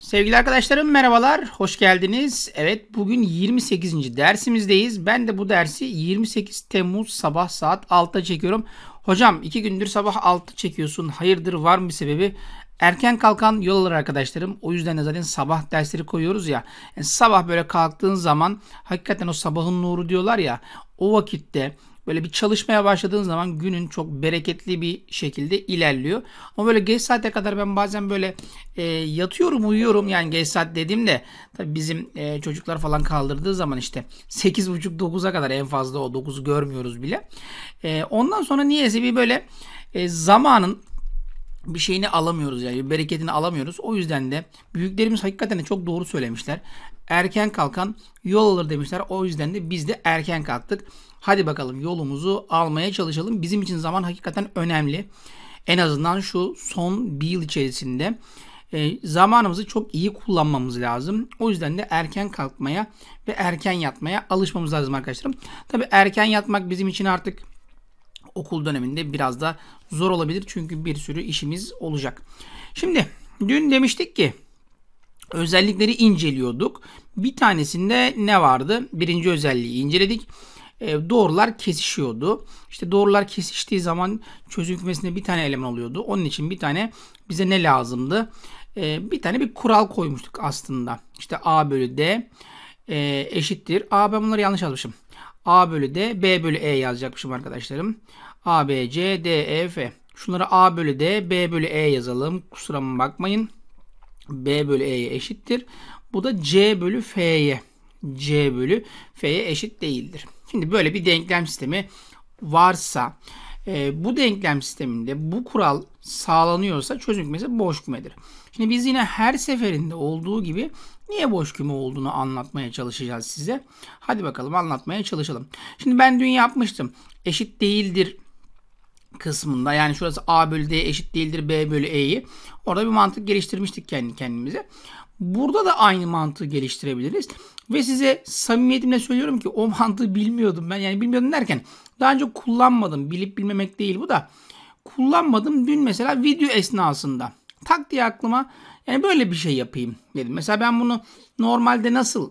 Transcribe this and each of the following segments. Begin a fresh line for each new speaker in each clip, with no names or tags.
Sevgili arkadaşlarım merhabalar, hoş geldiniz. Evet bugün 28. dersimizdeyiz. Ben de bu dersi 28 Temmuz sabah saat 6'da çekiyorum. Hocam iki gündür sabah 6 çekiyorsun. Hayırdır var mı bir sebebi? Erken kalkan yol alır arkadaşlarım. O yüzden de zaten sabah dersleri koyuyoruz ya. Yani sabah böyle kalktığın zaman hakikaten o sabahın nuru diyorlar ya. O vakitte Böyle bir çalışmaya başladığınız zaman günün çok bereketli bir şekilde ilerliyor. Ama böyle geç saate kadar ben bazen böyle e, yatıyorum uyuyorum. Yani geç saat dediğimde tabii bizim e, çocuklar falan kaldırdığı zaman işte 8.30-9'a kadar en fazla o 9'u görmüyoruz bile. E, ondan sonra niyeyse bir böyle e, zamanın bir şeyini alamıyoruz yani bereketini alamıyoruz. O yüzden de büyüklerimiz hakikaten de çok doğru söylemişler. Erken kalkan yol alır demişler. O yüzden de biz de erken kalktık. Hadi bakalım yolumuzu almaya çalışalım. Bizim için zaman hakikaten önemli. En azından şu son bir yıl içerisinde e, zamanımızı çok iyi kullanmamız lazım. O yüzden de erken kalkmaya ve erken yatmaya alışmamız lazım arkadaşlarım. Tabi erken yatmak bizim için artık okul döneminde biraz da zor olabilir. Çünkü bir sürü işimiz olacak. Şimdi dün demiştik ki özellikleri inceliyorduk. Bir tanesinde ne vardı? Birinci özelliği inceledik. E, doğrular kesişiyordu. İşte doğrular kesiştiği zaman çözüm kümesinde bir tane eleman oluyordu. Onun için bir tane bize ne lazımdı? E, bir tane bir kural koymuştuk aslında. İşte A bölü D e, eşittir. A ben bunları yanlış yazmışım. A bölü D, B bölü E yazacakmışım arkadaşlarım. A, B, C, D, E, F. Şunları A bölü D, B bölü E yazalım. Kusuruma bakmayın. B bölü E'ye eşittir. Bu da C bölü F'ye C bölü F'ye eşit değildir. Şimdi böyle bir denklem sistemi varsa e, bu denklem sisteminde bu kural sağlanıyorsa çözüm kümesi boş kümedir. Şimdi biz yine her seferinde olduğu gibi niye boş küme olduğunu anlatmaya çalışacağız size. Hadi bakalım anlatmaya çalışalım. Şimdi ben dün yapmıştım. Eşit değildir kısmında yani şurası A bölü D eşit değildir B bölü E'yi. Orada bir mantık geliştirmiştik kendi kendimize. Burada da aynı mantığı geliştirebiliriz. Ve size samimiyetimle söylüyorum ki o mantığı bilmiyordum ben. Yani bilmiyordum derken daha önce kullanmadım. Bilip bilmemek değil bu da. Kullanmadım dün mesela video esnasında. Tak diye aklıma yani böyle bir şey yapayım dedim. Mesela ben bunu normalde nasıl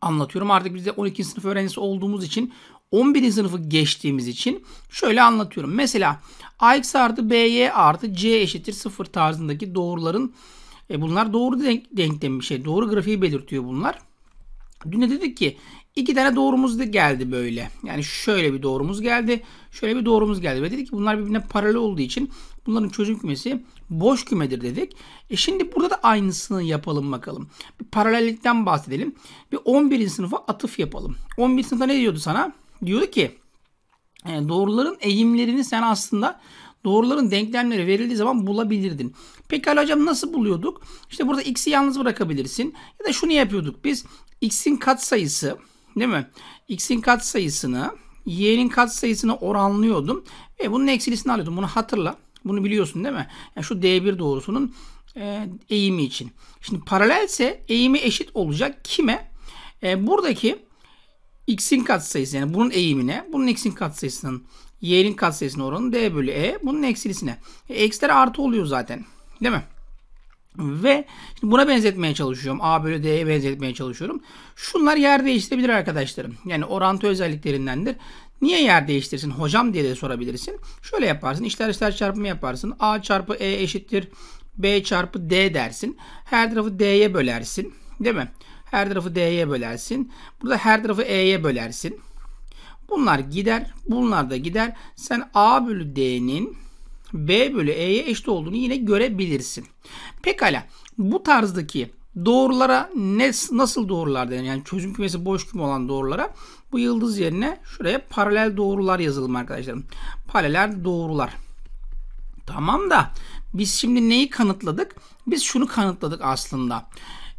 anlatıyorum? Artık biz de 12. sınıf öğrencisi olduğumuz için 11. sınıfı geçtiğimiz için şöyle anlatıyorum. Mesela AX artı BY artı C eşittir 0 tarzındaki doğruların e bunlar doğru denk, denklem bir e, şey. Doğru grafiği belirtiyor bunlar. Dün de dedik ki iki tane doğrumuz da geldi böyle. Yani şöyle bir doğrumuz geldi. Şöyle bir doğrumuz geldi. Ve dedik ki bunlar birbirine paralel olduğu için bunların çözüm kümesi boş kümedir dedik. E şimdi burada da aynısını yapalım bakalım. Bir paralellikten bahsedelim. Bir 11. sınıfa atıf yapalım. 11. sınıfta ne diyordu sana? Diyordu ki e, doğruların eğimlerini sen aslında doğruların denklemleri verildiği zaman bulabilirdin. Pekala hocam nasıl buluyorduk? İşte burada x'i yalnız bırakabilirsin. Ya da şunu yapıyorduk biz. x'in katsayısı değil mi? x'in katsayısını y'nin katsayısına oranlıyordum ve bunun eksilisini alıyordum. Bunu hatırla. Bunu biliyorsun değil mi? Yani şu d1 doğrusunun e, eğimi için. Şimdi paralelse eğimi eşit olacak kime? E, buradaki x'in katsayısı yani bunun eğimine, bunun x'in katsayısının y'nin katsayısına oranı d bölü e, bunun eksilisine. E, eksiler artı oluyor zaten. Değil mi? Ve şimdi buna benzetmeye çalışıyorum. A bölü D'ye benzetmeye çalışıyorum. Şunlar yer değiştirebilir arkadaşlarım. Yani orantı özelliklerindendir. Niye yer değiştirsin hocam diye de sorabilirsin. Şöyle yaparsın. İşler işler çarpımı yaparsın. A çarpı E eşittir. B çarpı D dersin. Her tarafı D'ye bölersin. Değil mi? Her tarafı D'ye bölersin. Burada her tarafı E'ye bölersin. Bunlar gider. Bunlar da gider. Sen A bölü D'nin B bölü E'ye eşit olduğunu yine görebilirsin. Pekala. Bu tarzdaki doğrulara ne, nasıl doğrular denir? Yani çözüm kümesi boş küme olan doğrulara bu yıldız yerine şuraya paralel doğrular yazalım arkadaşlarım. Paralel doğrular. Tamam da biz şimdi neyi kanıtladık? Biz şunu kanıtladık aslında. Aslında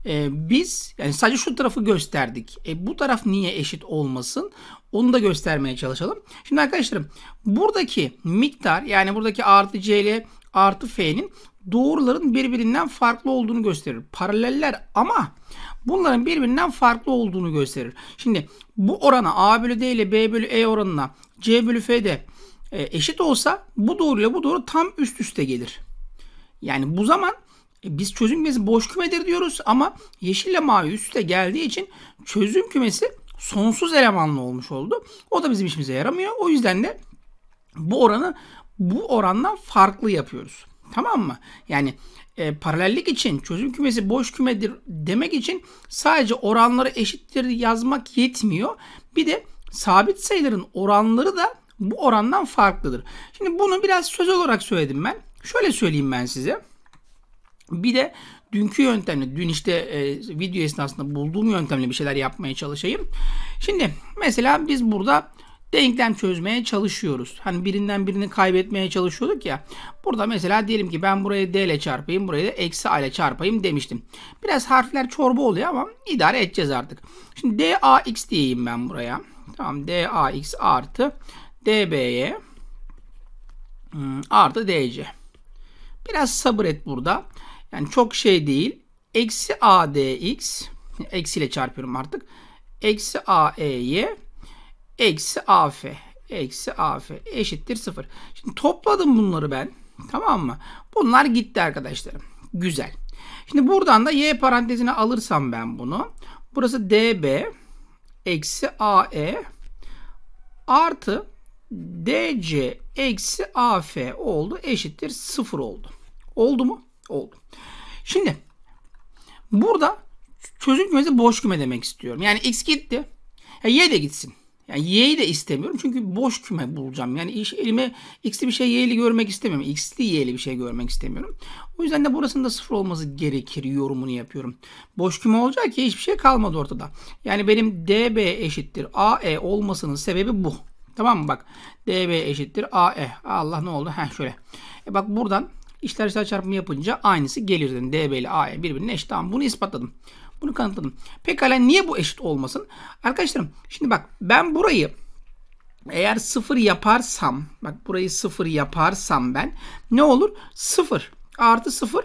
e, biz yani sadece şu tarafı gösterdik. E, bu taraf niye eşit olmasın? Onu da göstermeye çalışalım. Şimdi arkadaşlarım buradaki miktar yani buradaki artı C ile artı F'nin doğruların birbirinden farklı olduğunu gösterir. Paraleller ama bunların birbirinden farklı olduğunu gösterir. Şimdi bu orana A bölü D ile B bölü E oranına C bölü F de e, eşit olsa bu doğru ile bu doğru tam üst üste gelir. Yani bu zaman e, biz çözüm kümesi boş kümedir diyoruz ama yeşille mavi üste geldiği için çözüm kümesi sonsuz elemanlı olmuş oldu. O da bizim işimize yaramıyor. O yüzden de bu oranı bu orandan farklı yapıyoruz. Tamam mı? Yani e, paralellik için çözüm kümesi boş kümedir demek için sadece oranları eşittir yazmak yetmiyor. Bir de sabit sayıların oranları da bu orandan farklıdır. Şimdi bunu biraz söz olarak söyledim ben. Şöyle söyleyeyim ben size. Bir de dünkü yöntemle, dün işte e, video esnasında bulduğum yöntemle bir şeyler yapmaya çalışayım. Şimdi mesela biz burada denklem çözmeye çalışıyoruz. Hani birinden birini kaybetmeye çalışıyorduk ya. Burada mesela diyelim ki ben burayı d ile çarpayım, burayı da eksi a ile çarpayım demiştim. Biraz harfler çorba oluyor ama idare edeceğiz artık. Şimdi d a x diyeyim ben buraya. Tamam d a x artı d b'ye hmm, artı d c. Biraz sabır et burada. Yani çok şey değil. Eksi a dx eksi ile çarpıyorum artık. Eksi a y eksi a f eksi a f eşittir 0. Şimdi topladım bunları ben. Tamam mı? Bunlar gitti arkadaşlarım. Güzel. Şimdi buradan da y parantezine alırsam ben bunu. Burası db eksi a e artı dc eksi af oldu eşittir 0 oldu. Oldu mu? oldu. Şimdi burada çözüm kümesi boş küme demek istiyorum. Yani x gitti. y de gitsin. Yani y'yi de istemiyorum çünkü boş küme bulacağım. Yani iş, elime x'li bir şey y'li görmek istemiyorum. x'li y'li bir şey görmek istemiyorum. O yüzden de burasında sıfır olması gerekir yorumunu yapıyorum. Boş küme olacak ki hiçbir şey kalmadı ortada. Yani benim db eşittir ae olmasının sebebi bu. Tamam mı bak db eşittir ae. Allah ne oldu? Heh şöyle. E bak buradan İşler çarpımı yapınca aynısı gelirdi. DB ile AE birbirine eşit. Tamam bunu ispatladım. Bunu kanıtladım. Pekala niye bu eşit olmasın? Arkadaşlarım şimdi bak ben burayı eğer sıfır yaparsam bak burayı sıfır yaparsam ben ne olur? Sıfır artı sıfır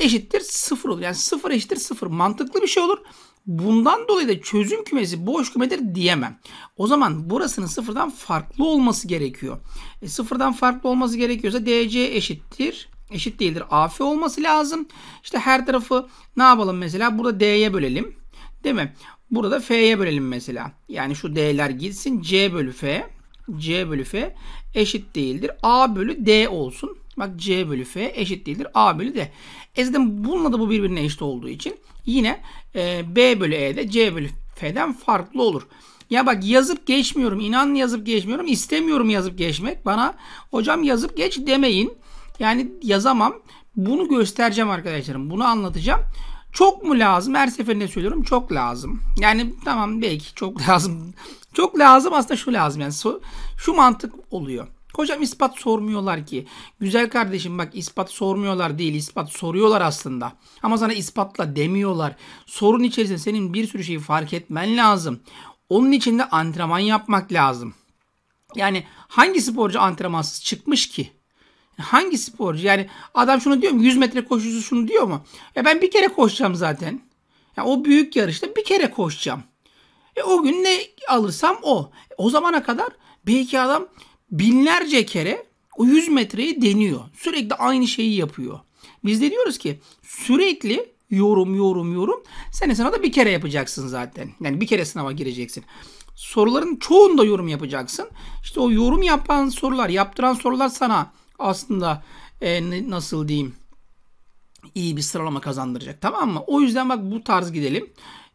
eşittir sıfır olur. Yani sıfır eşittir sıfır. Mantıklı bir şey olur. Bundan dolayı da çözüm kümesi boş kümedir diyemem. O zaman burasının sıfırdan farklı olması gerekiyor. E, sıfırdan farklı olması gerekiyorsa dc eşittir eşit değildir. AF olması lazım. İşte her tarafı ne yapalım mesela? Burada D'ye bölelim. Değil mi? Burada F'ye bölelim mesela. Yani şu D'ler gitsin. C bölü F. C bölü F eşit değildir. A bölü D olsun. Bak C bölü F eşit değildir. A bölü D. E zaten bununla da bu birbirine eşit olduğu için yine e, B bölü E'de C bölü F'den farklı olur. Ya bak yazıp geçmiyorum. İnan yazıp geçmiyorum. İstemiyorum yazıp geçmek. Bana hocam yazıp geç demeyin. Yani yazamam. Bunu göstereceğim arkadaşlarım. Bunu anlatacağım. Çok mu lazım? Her seferinde söylüyorum çok lazım. Yani tamam belki çok lazım. Çok lazım aslında şu lazım yani şu mantık oluyor. Hocam ispat sormuyorlar ki. Güzel kardeşim bak ispat sormuyorlar değil ispat soruyorlar aslında. Ama sana ispatla demiyorlar. Sorun içerisinde senin bir sürü şeyi fark etmen lazım. Onun için de antrenman yapmak lazım. Yani hangi sporcu antrenmansız çıkmış ki? Hangi sporcu? Yani adam şunu diyor mu? 100 metre koşucusu şunu diyor mu? Ya ben bir kere koşacağım zaten. Yani o büyük yarışta bir kere koşacağım. E o gün ne alırsam o. O zamana kadar belki adam binlerce kere o 100 metreyi deniyor. Sürekli aynı şeyi yapıyor. Biz de diyoruz ki sürekli yorum yorum yorum. Sene sana da bir kere yapacaksın zaten. Yani bir kere sınava gireceksin. Soruların çoğunda yorum yapacaksın. İşte o yorum yapan sorular, yaptıran sorular sana aslında e, nasıl diyeyim iyi bir sıralama kazandıracak. Tamam mı? O yüzden bak bu tarz gidelim.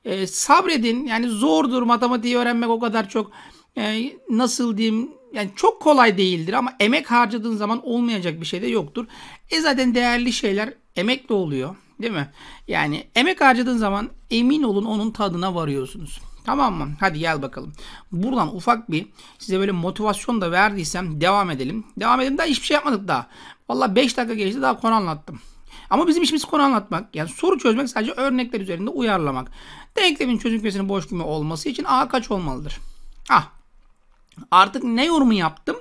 E, sabredin. Yani zordur matematiği öğrenmek o kadar çok e, nasıl diyeyim yani çok kolay değildir ama emek harcadığın zaman olmayacak bir şey de yoktur. E zaten değerli şeyler emekle oluyor. Değil mi? Yani emek harcadığın zaman emin olun onun tadına varıyorsunuz. Tamam mı? Hadi gel bakalım. Buradan ufak bir size böyle motivasyon da verdiysem devam edelim. Devam edelim daha hiçbir şey yapmadık daha. Vallahi 5 dakika geçti daha konu anlattım. Ama bizim işimiz konu anlatmak. Yani soru çözmek sadece örnekler üzerinde uyarlamak. Denklemin çözüm kümesinin boş küme olması için A kaç olmalıdır? Ah. Artık ne yorumu yaptım?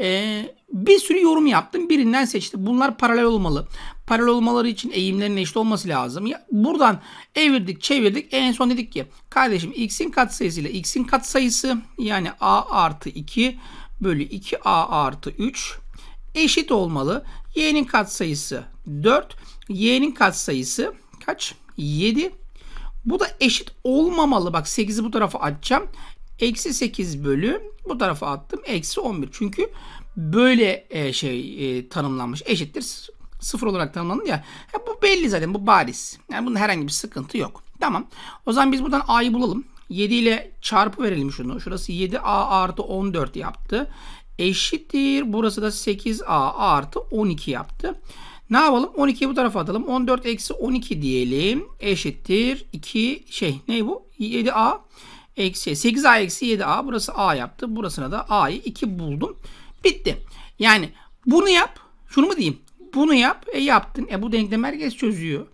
Ee, bir sürü yorum yaptım. Birinden seçti. Bunlar paralel olmalı paralel olmaları için eğimlerin eşit olması lazım. Ya buradan evirdik çevirdik en son dedik ki kardeşim x'in katsayısı ile x'in katsayısı yani a artı 2 bölü 2a artı 3 eşit olmalı. y'nin katsayısı 4 y'nin katsayısı kaç? 7 bu da eşit olmamalı. Bak 8'i bu tarafa atacağım. Eksi 8 bölü bu tarafa attım. Eksi 11. Çünkü böyle e, şey e, tanımlanmış. Eşittir sıfır olarak tanımlandı ya. ya bu belli zaten bu bariz. Yani bunun herhangi bir sıkıntı yok. Tamam. O zaman biz buradan a'yı bulalım. 7 ile çarpı verelim şunu. Şurası 7a artı 14 yaptı. Eşittir. Burası da 8a artı 12 yaptı. Ne yapalım? 12'yi bu tarafa atalım. 14 eksi 12 diyelim. Eşittir. 2 şey ne bu? 7a eksi 8a eksi 7a. Burası a yaptı. Burasına da a'yı 2 buldum. Bitti. Yani bunu yap. Şunu mu diyeyim? Bunu yap. E yaptın. E bu denklem herkes çözüyor.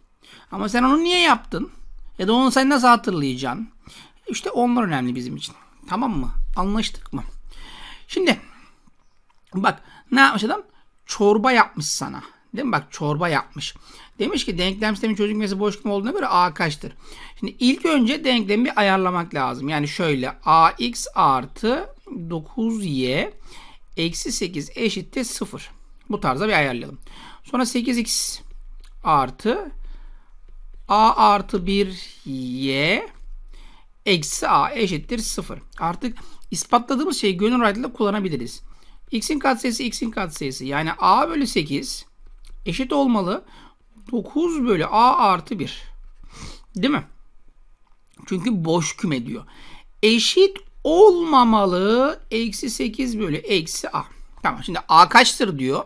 Ama sen onu niye yaptın? Ya e, da onu sen nasıl hatırlayacaksın? İşte onlar önemli bizim için. Tamam mı? Anlaştık mı? Şimdi bak ne yapmış adam? Çorba yapmış sana. Değil mi? Bak çorba yapmış. Demiş ki denklem sistemin çözülmesi boşluk olduğuna göre A kaçtır? Şimdi ilk önce denklemi bir ayarlamak lazım. Yani şöyle AX artı 9Y eksi 8 eşittir 0. Bu tarza bir ayarlayalım. Sonra 8x artı a artı 1y eksi a eşittir 0. Artık ispatladığımız şeyi gönül rahatlığıyla kullanabiliriz. x'in katsayısı x'in katsayısı yani a bölü 8 eşit olmalı 9 bölü a artı 1. Değil mi? Çünkü boş küme diyor. Eşit olmamalı eksi 8 bölü eksi a. Tamam şimdi a kaçtır diyor.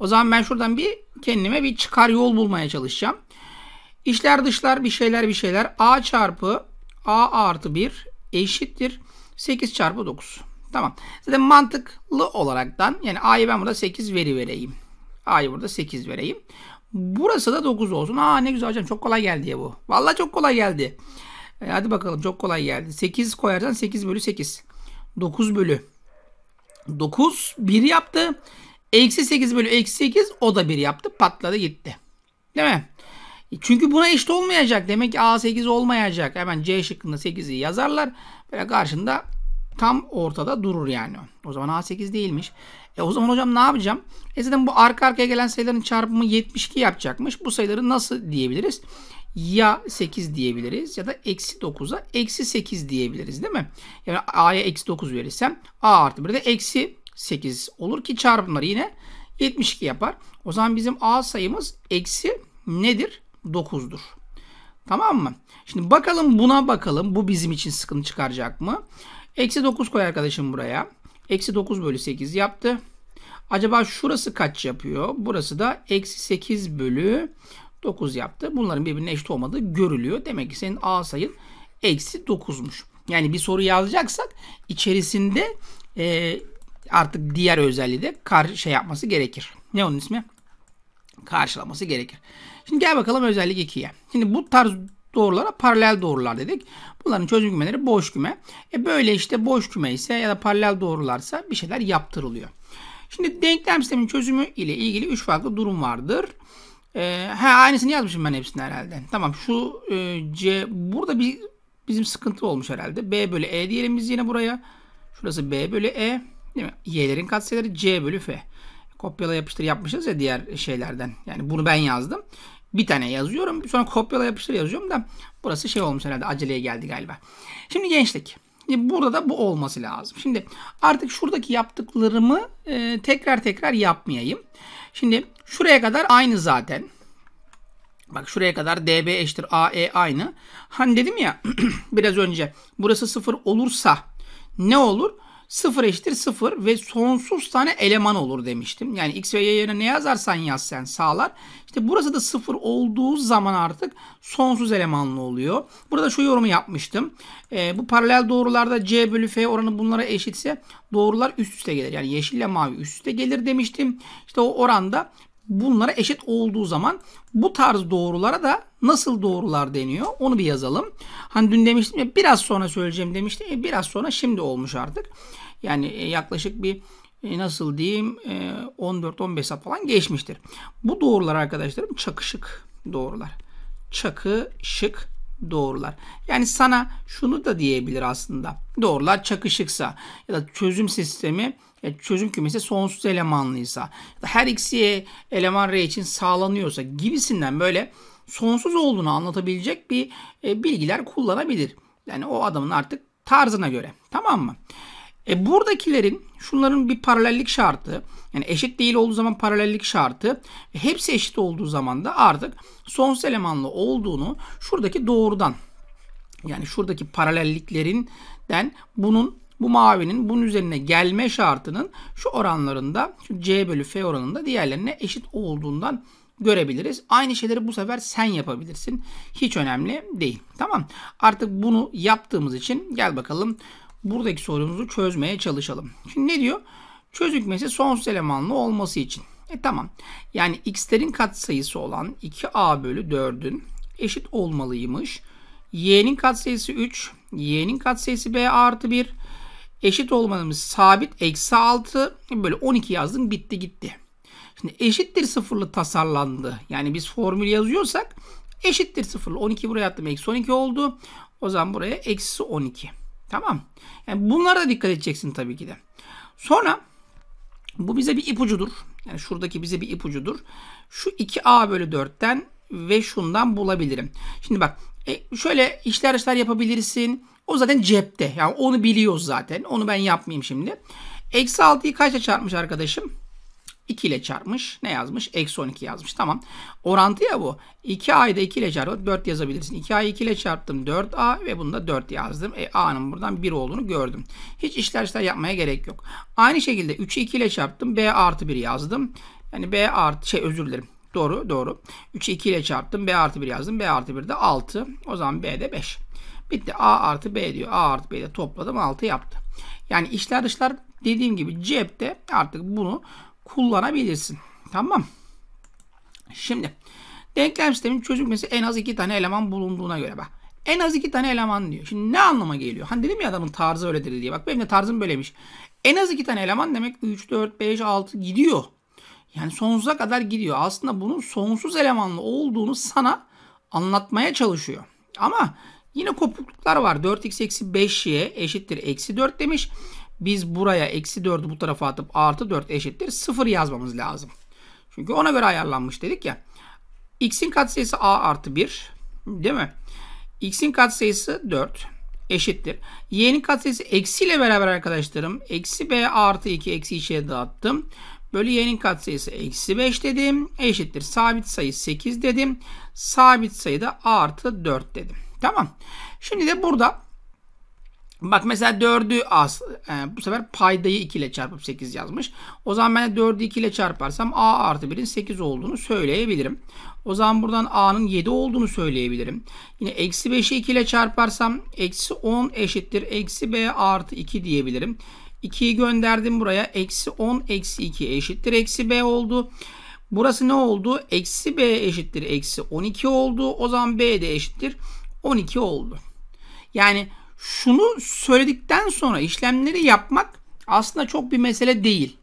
O zaman ben şuradan bir kendime bir çıkar yol bulmaya çalışacağım. İşler dışlar bir şeyler bir şeyler. A çarpı A artı 1 eşittir 8 çarpı 9. Tamam. Zaten mantıklı olaraktan yani A'yı ben burada 8 veri vereyim. A'yı burada 8 vereyim. Burası da 9 olsun. Aa ne güzel hocam çok kolay geldi ya bu. Valla çok kolay geldi. E, hadi bakalım çok kolay geldi. 8 koyarsan 8 bölü 8. 9 bölü. 9 1 yaptı. Eksi 8 bölü eksi 8 o da 1 yaptı. Patladı gitti. Değil mi? Çünkü buna eşit olmayacak. Demek ki A8 olmayacak. Hemen C şıkkında 8'i yazarlar. Böyle karşında tam ortada durur yani. O zaman A8 değilmiş. E o zaman hocam ne yapacağım? E zaten bu arka arkaya gelen sayıların çarpımı 72 yapacakmış. Bu sayıları nasıl diyebiliriz? Ya 8 diyebiliriz ya da eksi 9'a eksi 8 diyebiliriz değil mi? Yani A'ya eksi 9 verirsem A artı 1'e eksi 8 olur ki çarpımları yine 72 yapar. O zaman bizim A sayımız eksi nedir? 9'dur. Tamam mı? Şimdi bakalım buna bakalım. Bu bizim için sıkıntı çıkaracak mı? Eksi 9 koy arkadaşım buraya. Eksi 9 bölü 8 yaptı. Acaba şurası kaç yapıyor? Burası da eksi 8 bölü 9 yaptı. Bunların birbirine eşit olmadığı görülüyor. Demek ki senin A sayın eksi 9'muş. Yani bir soru yazacaksak içerisinde e, artık diğer özelliği de karşı şey yapması gerekir. Ne onun ismi? Karşılaması gerekir. Şimdi gel bakalım özellik 2'ye. Şimdi bu tarz doğrulara paralel doğrular dedik. Bunların çözüm kümeleri boş küme. E böyle işte boş küme ise ya da paralel doğrularsa bir şeyler yaptırılıyor. Şimdi denklem sistemin çözümü ile ilgili 3 farklı durum vardır. Ee, he aynısını yazmışım ben hepsini herhalde. Tamam şu e, C burada bir bizim sıkıntı olmuş herhalde. B bölü E diyelim biz yine buraya. Şurası B bölü E. Değil mi? Y'lerin katsayıları C bölü F. Kopyala yapıştır yapmışız ya diğer şeylerden. Yani bunu ben yazdım. Bir tane yazıyorum. Sonra kopyala yapıştır yazıyorum da burası şey olmuş herhalde. Aceleye geldi galiba. Şimdi gençlik. Burada da bu olması lazım. Şimdi artık şuradaki yaptıklarımı e, tekrar tekrar yapmayayım. Şimdi şuraya kadar aynı zaten. Bak şuraya kadar DB eşittir AE aynı. Hani dedim ya biraz önce burası sıfır olursa ne olur? 0 eşittir 0 ve sonsuz tane eleman olur demiştim. Yani x ve y yerine ne yazarsan yaz sen sağlar. İşte burası da 0 olduğu zaman artık sonsuz elemanlı oluyor. Burada şu yorumu yapmıştım. E, bu paralel doğrularda c bölü f oranı bunlara eşitse doğrular üst üste gelir. Yani yeşille mavi üst üste gelir demiştim. İşte o oranda bunlara eşit olduğu zaman bu tarz doğrulara da nasıl doğrular deniyor onu bir yazalım. Hani dün demiştim ya biraz sonra söyleyeceğim demiştim. E, biraz sonra şimdi olmuş artık. Yani e, yaklaşık bir e, nasıl diyeyim 14-15 e, saat falan geçmiştir. Bu doğrular arkadaşlarım çakışık doğrular. Çakışık doğrular. Yani sana şunu da diyebilir aslında. Doğrular çakışıksa ya da çözüm sistemi çözüm kümesi sonsuz elemanlıysa ya da her x'ye eleman r için sağlanıyorsa gibisinden böyle sonsuz olduğunu anlatabilecek bir e, bilgiler kullanabilir. Yani o adamın artık tarzına göre. Tamam mı? E buradakilerin şunların bir paralellik şartı yani eşit değil olduğu zaman paralellik şartı hepsi eşit olduğu zaman da artık sonsuz elemanlı olduğunu şuradaki doğrudan yani şuradaki paralelliklerinden bunun bu mavinin bunun üzerine gelme şartının şu oranlarında şu C bölü F oranında diğerlerine eşit olduğundan görebiliriz. Aynı şeyleri bu sefer sen yapabilirsin. Hiç önemli değil. Tamam. Artık bunu yaptığımız için gel bakalım buradaki sorumuzu çözmeye çalışalım. Şimdi ne diyor? Çözükmesi sonsuz elemanlı olması için. E tamam. Yani x'lerin katsayısı olan 2a bölü 4'ün eşit olmalıymış. y'nin katsayısı 3, y'nin katsayısı b artı 1 eşit olmalımız sabit eksi 6 böyle 12 yazdım bitti gitti. Şimdi eşittir sıfırlı tasarlandı. Yani biz formül yazıyorsak eşittir sıfırlı. 12 buraya attım eksi 12 oldu. O zaman buraya eksi 12. Tamam. Yani bunlara da dikkat edeceksin tabii ki de. Sonra bu bize bir ipucudur. Yani şuradaki bize bir ipucudur. Şu 2a bölü 4'ten ve şundan bulabilirim. Şimdi bak e, şöyle işler işler yapabilirsin. O zaten cepte. Yani onu biliyoruz zaten. Onu ben yapmayayım şimdi. Eksi 6'yı kaça çarpmış arkadaşım? 2 ile çarpmış. Ne yazmış? Eksi 12 yazmış. Tamam. Orantı ya bu. 2 ayda da 2 ile çarpıp 4 yazabilirsin. 2a'yı 2 ile çarptım 4a ve bunu da 4 yazdım. E, a'nın buradan 1 olduğunu gördüm. Hiç işler işler yapmaya gerek yok. Aynı şekilde 3'ü 2 ile çarptım. b artı 1 yazdım. Yani b artı şey özür dilerim. Doğru doğru. 3'ü 2 ile çarptım. b artı 1 yazdım. b artı 1 de 6. O zaman b de 5. Bitti. a artı b diyor. a artı b'yi topladım 6 yaptı. Yani işler dışlar dediğim gibi cepte artık bunu kullanabilirsin. Tamam. Şimdi denklem sistemin çözülmesi en az iki tane eleman bulunduğuna göre bak. En az iki tane eleman diyor. Şimdi ne anlama geliyor? Hani dedim ya adamın tarzı öyledir diye. Bak benim de tarzım böyleymiş. En az iki tane eleman demek 3, 4, 5, 6 gidiyor. Yani sonsuza kadar gidiyor. Aslında bunun sonsuz elemanlı olduğunu sana anlatmaya çalışıyor. Ama yine kopukluklar var. 4x eksi 5y eşittir eksi 4 demiş biz buraya eksi 4'ü bu tarafa atıp artı 4 eşittir 0 yazmamız lazım. Çünkü ona göre ayarlanmış dedik ya. X'in katsayısı A artı 1 değil mi? X'in katsayısı 4 eşittir. Y'nin katsayısı eksiyle beraber arkadaşlarım. Eksi B artı 2 eksi içeri dağıttım. Bölü y'nin katsayısı eksi 5 dedim. Eşittir. Sabit sayı 8 dedim. Sabit sayı da artı 4 dedim. Tamam. Şimdi de burada Bak mesela 4'ü az. E, bu sefer paydayı 2 ile çarpıp 8 yazmış. O zaman ben 4'ü 2 ile çarparsam a artı 1'in 8 olduğunu söyleyebilirim. O zaman buradan a'nın 7 olduğunu söyleyebilirim. Yine eksi 5'i 2 ile çarparsam eksi 10 eşittir. Eksi b artı 2 diyebilirim. 2'yi gönderdim buraya. Eksi 10 eksi 2 eşittir. Eksi b oldu. Burası ne oldu? Eksi b eşittir. Eksi 12 oldu. O zaman b de eşittir. 12 oldu. Yani bu şunu söyledikten sonra işlemleri yapmak aslında çok bir mesele değil.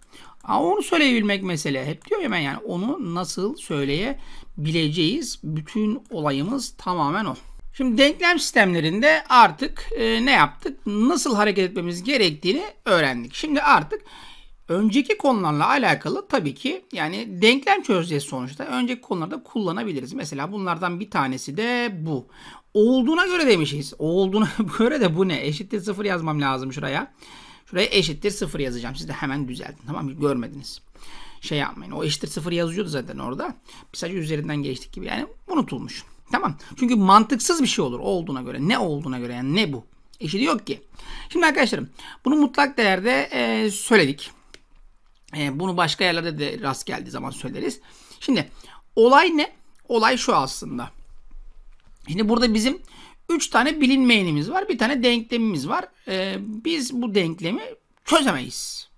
Ama onu söyleyebilmek mesele. Hep diyor ya ben yani onu nasıl söyleyebileceğiz? Bütün olayımız tamamen o. Şimdi denklem sistemlerinde artık e, ne yaptık? Nasıl hareket etmemiz gerektiğini öğrendik. Şimdi artık önceki konularla alakalı tabii ki yani denklem çözeceğiz sonuçta. Önceki konularda kullanabiliriz. Mesela bunlardan bir tanesi de bu. Olduğuna göre demişiz. Olduğuna göre de bu ne? Eşittir sıfır yazmam lazım şuraya. Şuraya eşittir sıfır yazacağım. Siz de hemen düzeltin. Tamam mı? Görmediniz. Şey yapmayın. O eşittir sıfır yazıyordu zaten orada. Biz sadece üzerinden geçtik gibi. Yani unutulmuş. Tamam. Çünkü mantıksız bir şey olur. Olduğuna göre. Ne olduğuna göre yani ne bu? Eşidi yok ki. Şimdi arkadaşlarım bunu mutlak değerde e, söyledik. E, bunu başka yerlerde de rast geldiği zaman söyleriz. Şimdi olay ne? Olay şu aslında. Şimdi burada bizim 3 tane bilinmeyenimiz var. Bir tane denklemimiz var. Ee, biz bu denklemi çözemeyiz.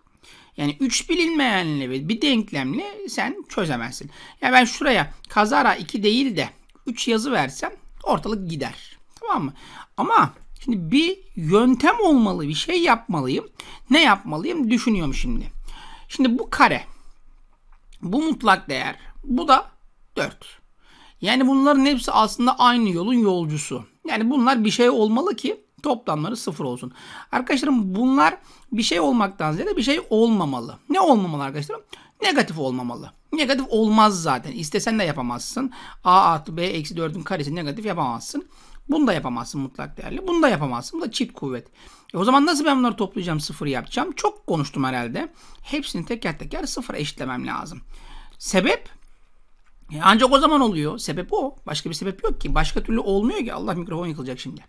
Yani 3 bilinmeyenle bir denklemle sen çözemezsin. Yani ben şuraya kazara 2 değil de 3 yazı versem ortalık gider. Tamam mı? Ama şimdi bir yöntem olmalı, bir şey yapmalıyım. Ne yapmalıyım düşünüyorum şimdi. Şimdi bu kare, bu mutlak değer, bu da 4. Yani bunların hepsi aslında aynı yolun yolcusu. Yani bunlar bir şey olmalı ki toplamları sıfır olsun. Arkadaşlarım bunlar bir şey olmaktan ziyade bir şey olmamalı. Ne olmamalı arkadaşlarım? Negatif olmamalı. Negatif olmaz zaten. İstesen de yapamazsın. A artı B eksi 4'ün karesi negatif yapamazsın. Bunu da yapamazsın mutlak değerli. Bunu da yapamazsın. Bu da çift kuvvet. E o zaman nasıl ben bunları toplayacağım sıfır yapacağım? Çok konuştum herhalde. Hepsini teker teker sıfır eşitlemem lazım. Sebep? E ancak o zaman oluyor. Sebep o. Başka bir sebep yok ki. Başka türlü olmuyor ki. Allah mikrofon yıkılacak şimdi.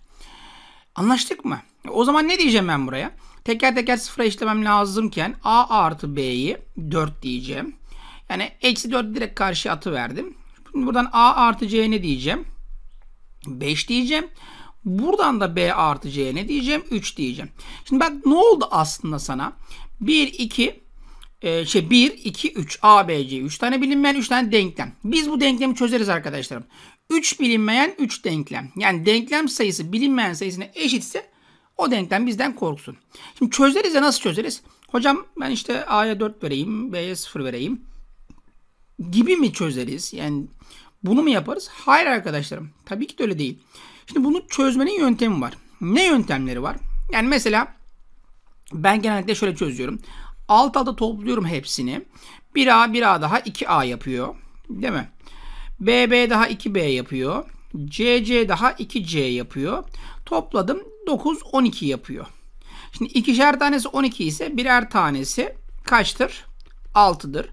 Anlaştık mı? O zaman ne diyeceğim ben buraya? Teker teker sıfıra işlemem lazımken A artı B'yi 4 diyeceğim. Yani eksi 4 direkt karşıya atı verdim. Şimdi buradan A artı C ne diyeceğim? 5 diyeceğim. Buradan da B artı C ne diyeceğim? 3 diyeceğim. Şimdi bak ne oldu aslında sana? 1, 2, e, şey 1, 2, 3 A, B, C. 3 tane bilinmeyen 3 tane denklem. Biz bu denklemi çözeriz arkadaşlarım. 3 bilinmeyen 3 denklem. Yani denklem sayısı bilinmeyen sayısına eşitse o denklem bizden korksun. Şimdi çözeriz de nasıl çözeriz? Hocam ben işte A'ya 4 vereyim, B'ye 0 vereyim gibi mi çözeriz? Yani bunu mu yaparız? Hayır arkadaşlarım. Tabii ki de öyle değil. Şimdi bunu çözmenin yöntemi var. Ne yöntemleri var? Yani mesela ben genellikle şöyle çözüyorum. Alt alta topluyorum hepsini. 1A 1A daha 2A yapıyor. Değil mi? BB daha 2B yapıyor. CC daha 2C yapıyor. Topladım 9 12 yapıyor. Şimdi ikişer tanesi 12 ise birer tanesi kaçtır? 6'dır.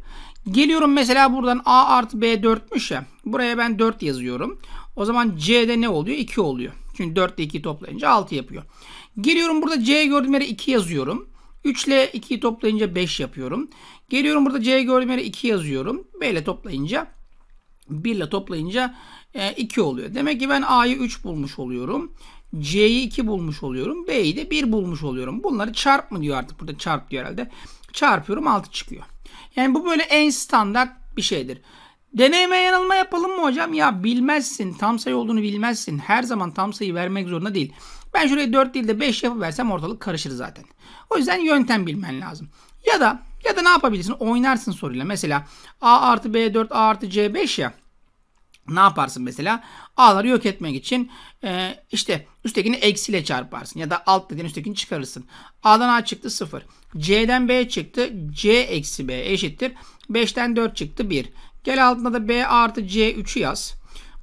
Geliyorum mesela buradan A artı B 4'müş ya. Buraya ben 4 yazıyorum. O zaman C'de ne oluyor? 2 oluyor. Çünkü 4 ile 2'yi toplayınca 6 yapıyor. Geliyorum burada C gördüğüm yere 2 yazıyorum. 3 ile 2'yi toplayınca 5 yapıyorum. Geliyorum burada C görmeli 2 yazıyorum. B ile toplayınca 1 ile toplayınca 2 e, oluyor. Demek ki ben A'yı 3 bulmuş oluyorum. C'yi 2 bulmuş oluyorum. B'yi de 1 bulmuş oluyorum. Bunları çarp mı diyor artık burada çarp diyor herhalde. Çarpıyorum 6 çıkıyor. Yani bu böyle en standart bir şeydir. Deneyime yanılma yapalım mı hocam? Ya bilmezsin. Tam sayı olduğunu bilmezsin. Her zaman tam sayı vermek zorunda değil. Ben şuraya 4 değil de 5 yapıversem ortalık karışır zaten. O yüzden yöntem bilmen lazım. Ya da ya da ne yapabilirsin? Oynarsın soruyla. Mesela A artı B4 A artı C5 ya. Ne yaparsın mesela? A'ları yok etmek için e, işte üsttekini eksiyle çarparsın. Ya da alt dediğin üsttekini çıkarırsın. A'dan A çıktı 0. C'den B çıktı. C eksi B eşittir. 5'ten 4 çıktı 1. Gel altına da B artı C3'ü yaz.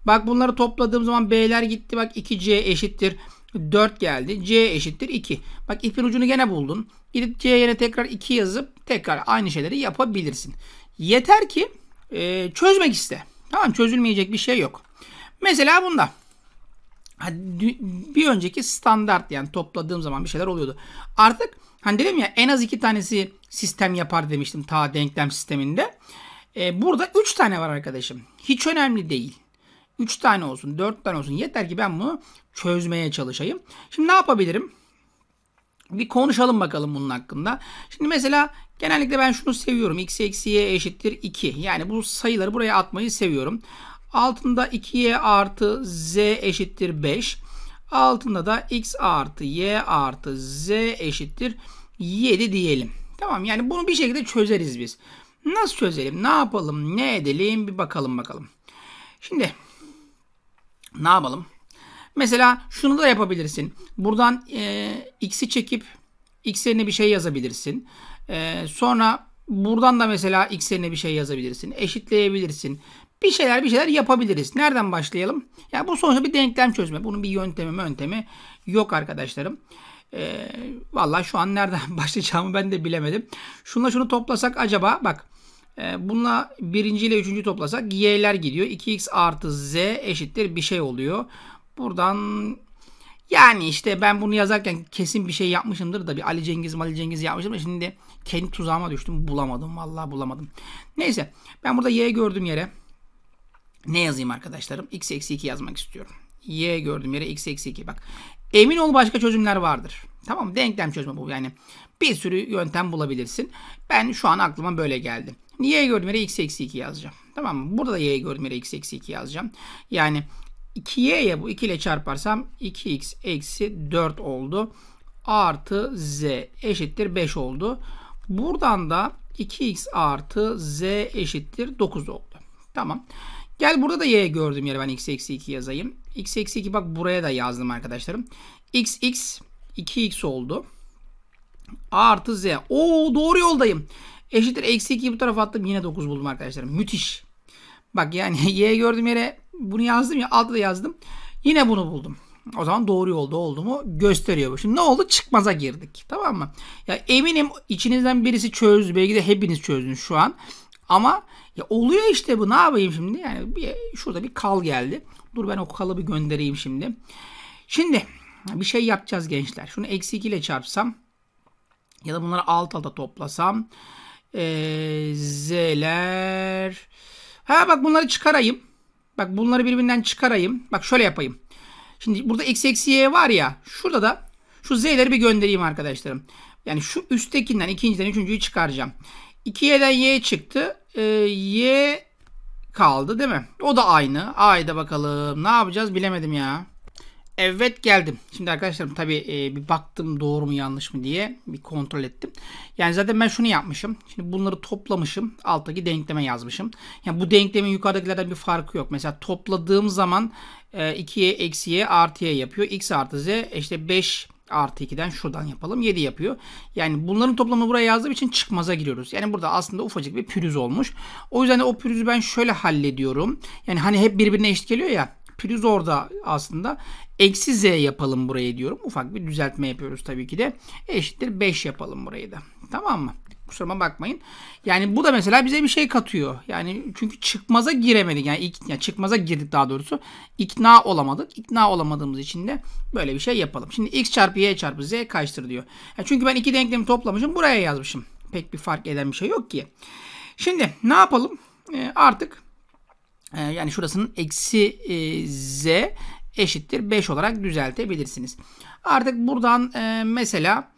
Bak bunları topladığım zaman B'ler gitti. Bak 2C eşittir. 4 geldi. C eşittir 2. Bak ipin ucunu gene buldun. Gidip C yerine tekrar 2 yazıp tekrar aynı şeyleri yapabilirsin. Yeter ki e, çözmek iste. Tamam çözülmeyecek bir şey yok. Mesela bunda. Bir önceki standart yani topladığım zaman bir şeyler oluyordu. Artık hani dedim ya en az iki tanesi sistem yapar demiştim ta denklem sisteminde. E, burada 3 tane var arkadaşım. Hiç önemli değil. 3 tane olsun, 4 tane olsun. Yeter ki ben bunu çözmeye çalışayım. Şimdi ne yapabilirim? Bir konuşalım bakalım bunun hakkında. Şimdi mesela genellikle ben şunu seviyorum. x eksi y eşittir 2. Yani bu sayıları buraya atmayı seviyorum. Altında 2y artı z eşittir 5. Altında da x artı y artı z eşittir 7 diyelim. Tamam yani bunu bir şekilde çözeriz biz. Nasıl çözelim? Ne yapalım? Ne edelim? Bir bakalım bakalım. Şimdi ne yapalım? Mesela şunu da yapabilirsin. Buradan e, x'i çekip x yerine bir şey yazabilirsin. E, sonra buradan da mesela x yerine bir şey yazabilirsin. Eşitleyebilirsin. Bir şeyler bir şeyler yapabiliriz. Nereden başlayalım? Ya bu sonuçta bir denklem çözme. Bunun bir yöntemi yöntemi yok arkadaşlarım. E, Valla şu an nereden başlayacağımı ben de bilemedim. Şunla şunu toplasak acaba bak ee, Bununla birinci ile üçüncü toplasak y'ler gidiyor. 2x artı z eşittir bir şey oluyor. Buradan yani işte ben bunu yazarken kesin bir şey yapmışımdır da bir Ali Cengiz Ali Cengiz yapmışım şimdi kendi tuzağıma düştüm. Bulamadım vallahi bulamadım. Neyse ben burada y gördüğüm yere ne yazayım arkadaşlarım? x eksi 2 yazmak istiyorum. y gördüğüm yere x eksi 2 bak. Emin ol başka çözümler vardır. Tamam Denklem çözme bu yani. Bir sürü yöntem bulabilirsin. Ben şu an aklıma böyle geldi y'ye gördüğüm yere x eksi 2 yazacağım. Tamam mı? Burada da y gördüğüm yere x eksi 2 yazacağım. Yani 2y'ye bu 2 ile çarparsam 2x eksi 4 oldu. Artı z eşittir 5 oldu. Buradan da 2x artı z eşittir 9 oldu. Tamam. Gel burada da y gördüğüm yere ben x eksi 2 yazayım. x eksi 2 bak buraya da yazdım arkadaşlarım. x x 2x oldu. artı z. Oo doğru yoldayım. Eşittir eksi 2 bu tarafa attım. Yine 9 buldum arkadaşlar. Müthiş. Bak yani y gördüğüm yere bunu yazdım ya altta da yazdım. Yine bunu buldum. O zaman doğru yolda olduğumu gösteriyor. Şimdi ne oldu? Çıkmaza girdik. Tamam mı? Ya eminim içinizden birisi çözdü. Belki de hepiniz çözdünüz şu an. Ama ya oluyor işte bu. Ne yapayım şimdi? Yani bir, şurada bir kal geldi. Dur ben o kalı bir göndereyim şimdi. Şimdi bir şey yapacağız gençler. Şunu eksi 2 ile çarpsam ya da bunları alt alta toplasam ee, Z'ler. Ha bak bunları çıkarayım. Bak bunları birbirinden çıkarayım. Bak şöyle yapayım. Şimdi burada x eksi y var ya. Şurada da şu z'leri bir göndereyim arkadaşlarım. Yani şu üsttekinden ikinciden üçüncüyü çıkaracağım. 2y'den y çıktı. Ee, y kaldı değil mi? O da aynı. A'ya bakalım. Ne yapacağız bilemedim ya. Evet geldim. Şimdi arkadaşlarım tabii e, bir baktım doğru mu yanlış mı diye bir kontrol ettim. Yani zaten ben şunu yapmışım. Şimdi bunları toplamışım. Alttaki denkleme yazmışım. Yani bu denklemin yukarıdakilerden bir farkı yok. Mesela topladığım zaman e, 2'ye eksiye artıya yapıyor. X artı Z işte 5 artı 2'den şuradan yapalım 7 yapıyor. Yani bunların toplamı buraya yazdığım için çıkmaza giriyoruz. Yani burada aslında ufacık bir pürüz olmuş. O yüzden de o pürüzü ben şöyle hallediyorum. Yani hani hep birbirine eşit geliyor ya pürüz orada aslında. Eksi z yapalım burayı diyorum. Ufak bir düzeltme yapıyoruz tabii ki de. E eşittir 5 yapalım burayı da. Tamam mı? kusuruma bakmayın. Yani bu da mesela bize bir şey katıyor. Yani çünkü çıkmaza giremedik. Yani, ilk, yani çıkmaza girdik daha doğrusu. İkna olamadık. İkna olamadığımız için de böyle bir şey yapalım. Şimdi x çarpı y çarpı z kaçtır diyor. Yani çünkü ben iki denklemi toplamışım. Buraya yazmışım. Pek bir fark eden bir şey yok ki. Şimdi ne yapalım? Ee, artık e, yani şurasının eksi e, z eşittir 5 olarak düzeltebilirsiniz. Artık buradan e, mesela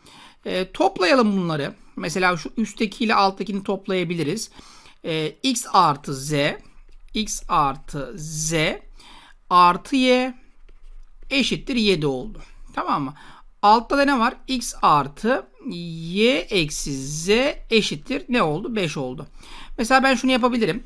e, toplayalım bunları. Mesela şu üstteki ile alttakini toplayabiliriz. E, x artı z x artı z artı y eşittir 7 oldu. Tamam mı? Altta da ne var? x artı y eksi z eşittir ne oldu? 5 oldu. Mesela ben şunu yapabilirim.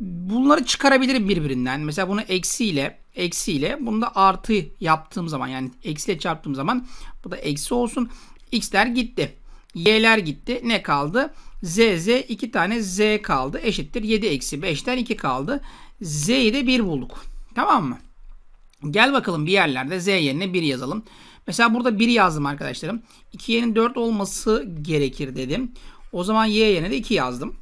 Bunları çıkarabilirim birbirinden. Mesela bunu eksiyle, eksiyle bunu da artı yaptığım zaman yani eksiyle çarptığım zaman bu da eksi olsun. X'ler gitti. Y'ler gitti. Ne kaldı? Z, Z 2 tane Z kaldı. Eşittir 7 eksi 5'ten 2 kaldı. Z'yi de 1 bulduk. Tamam mı? Gel bakalım bir yerlerde Z yerine 1 yazalım. Mesela burada 1 yazdım arkadaşlarım. 2y'nin 4 olması gerekir dedim. O zaman y yerine de 2 yazdım.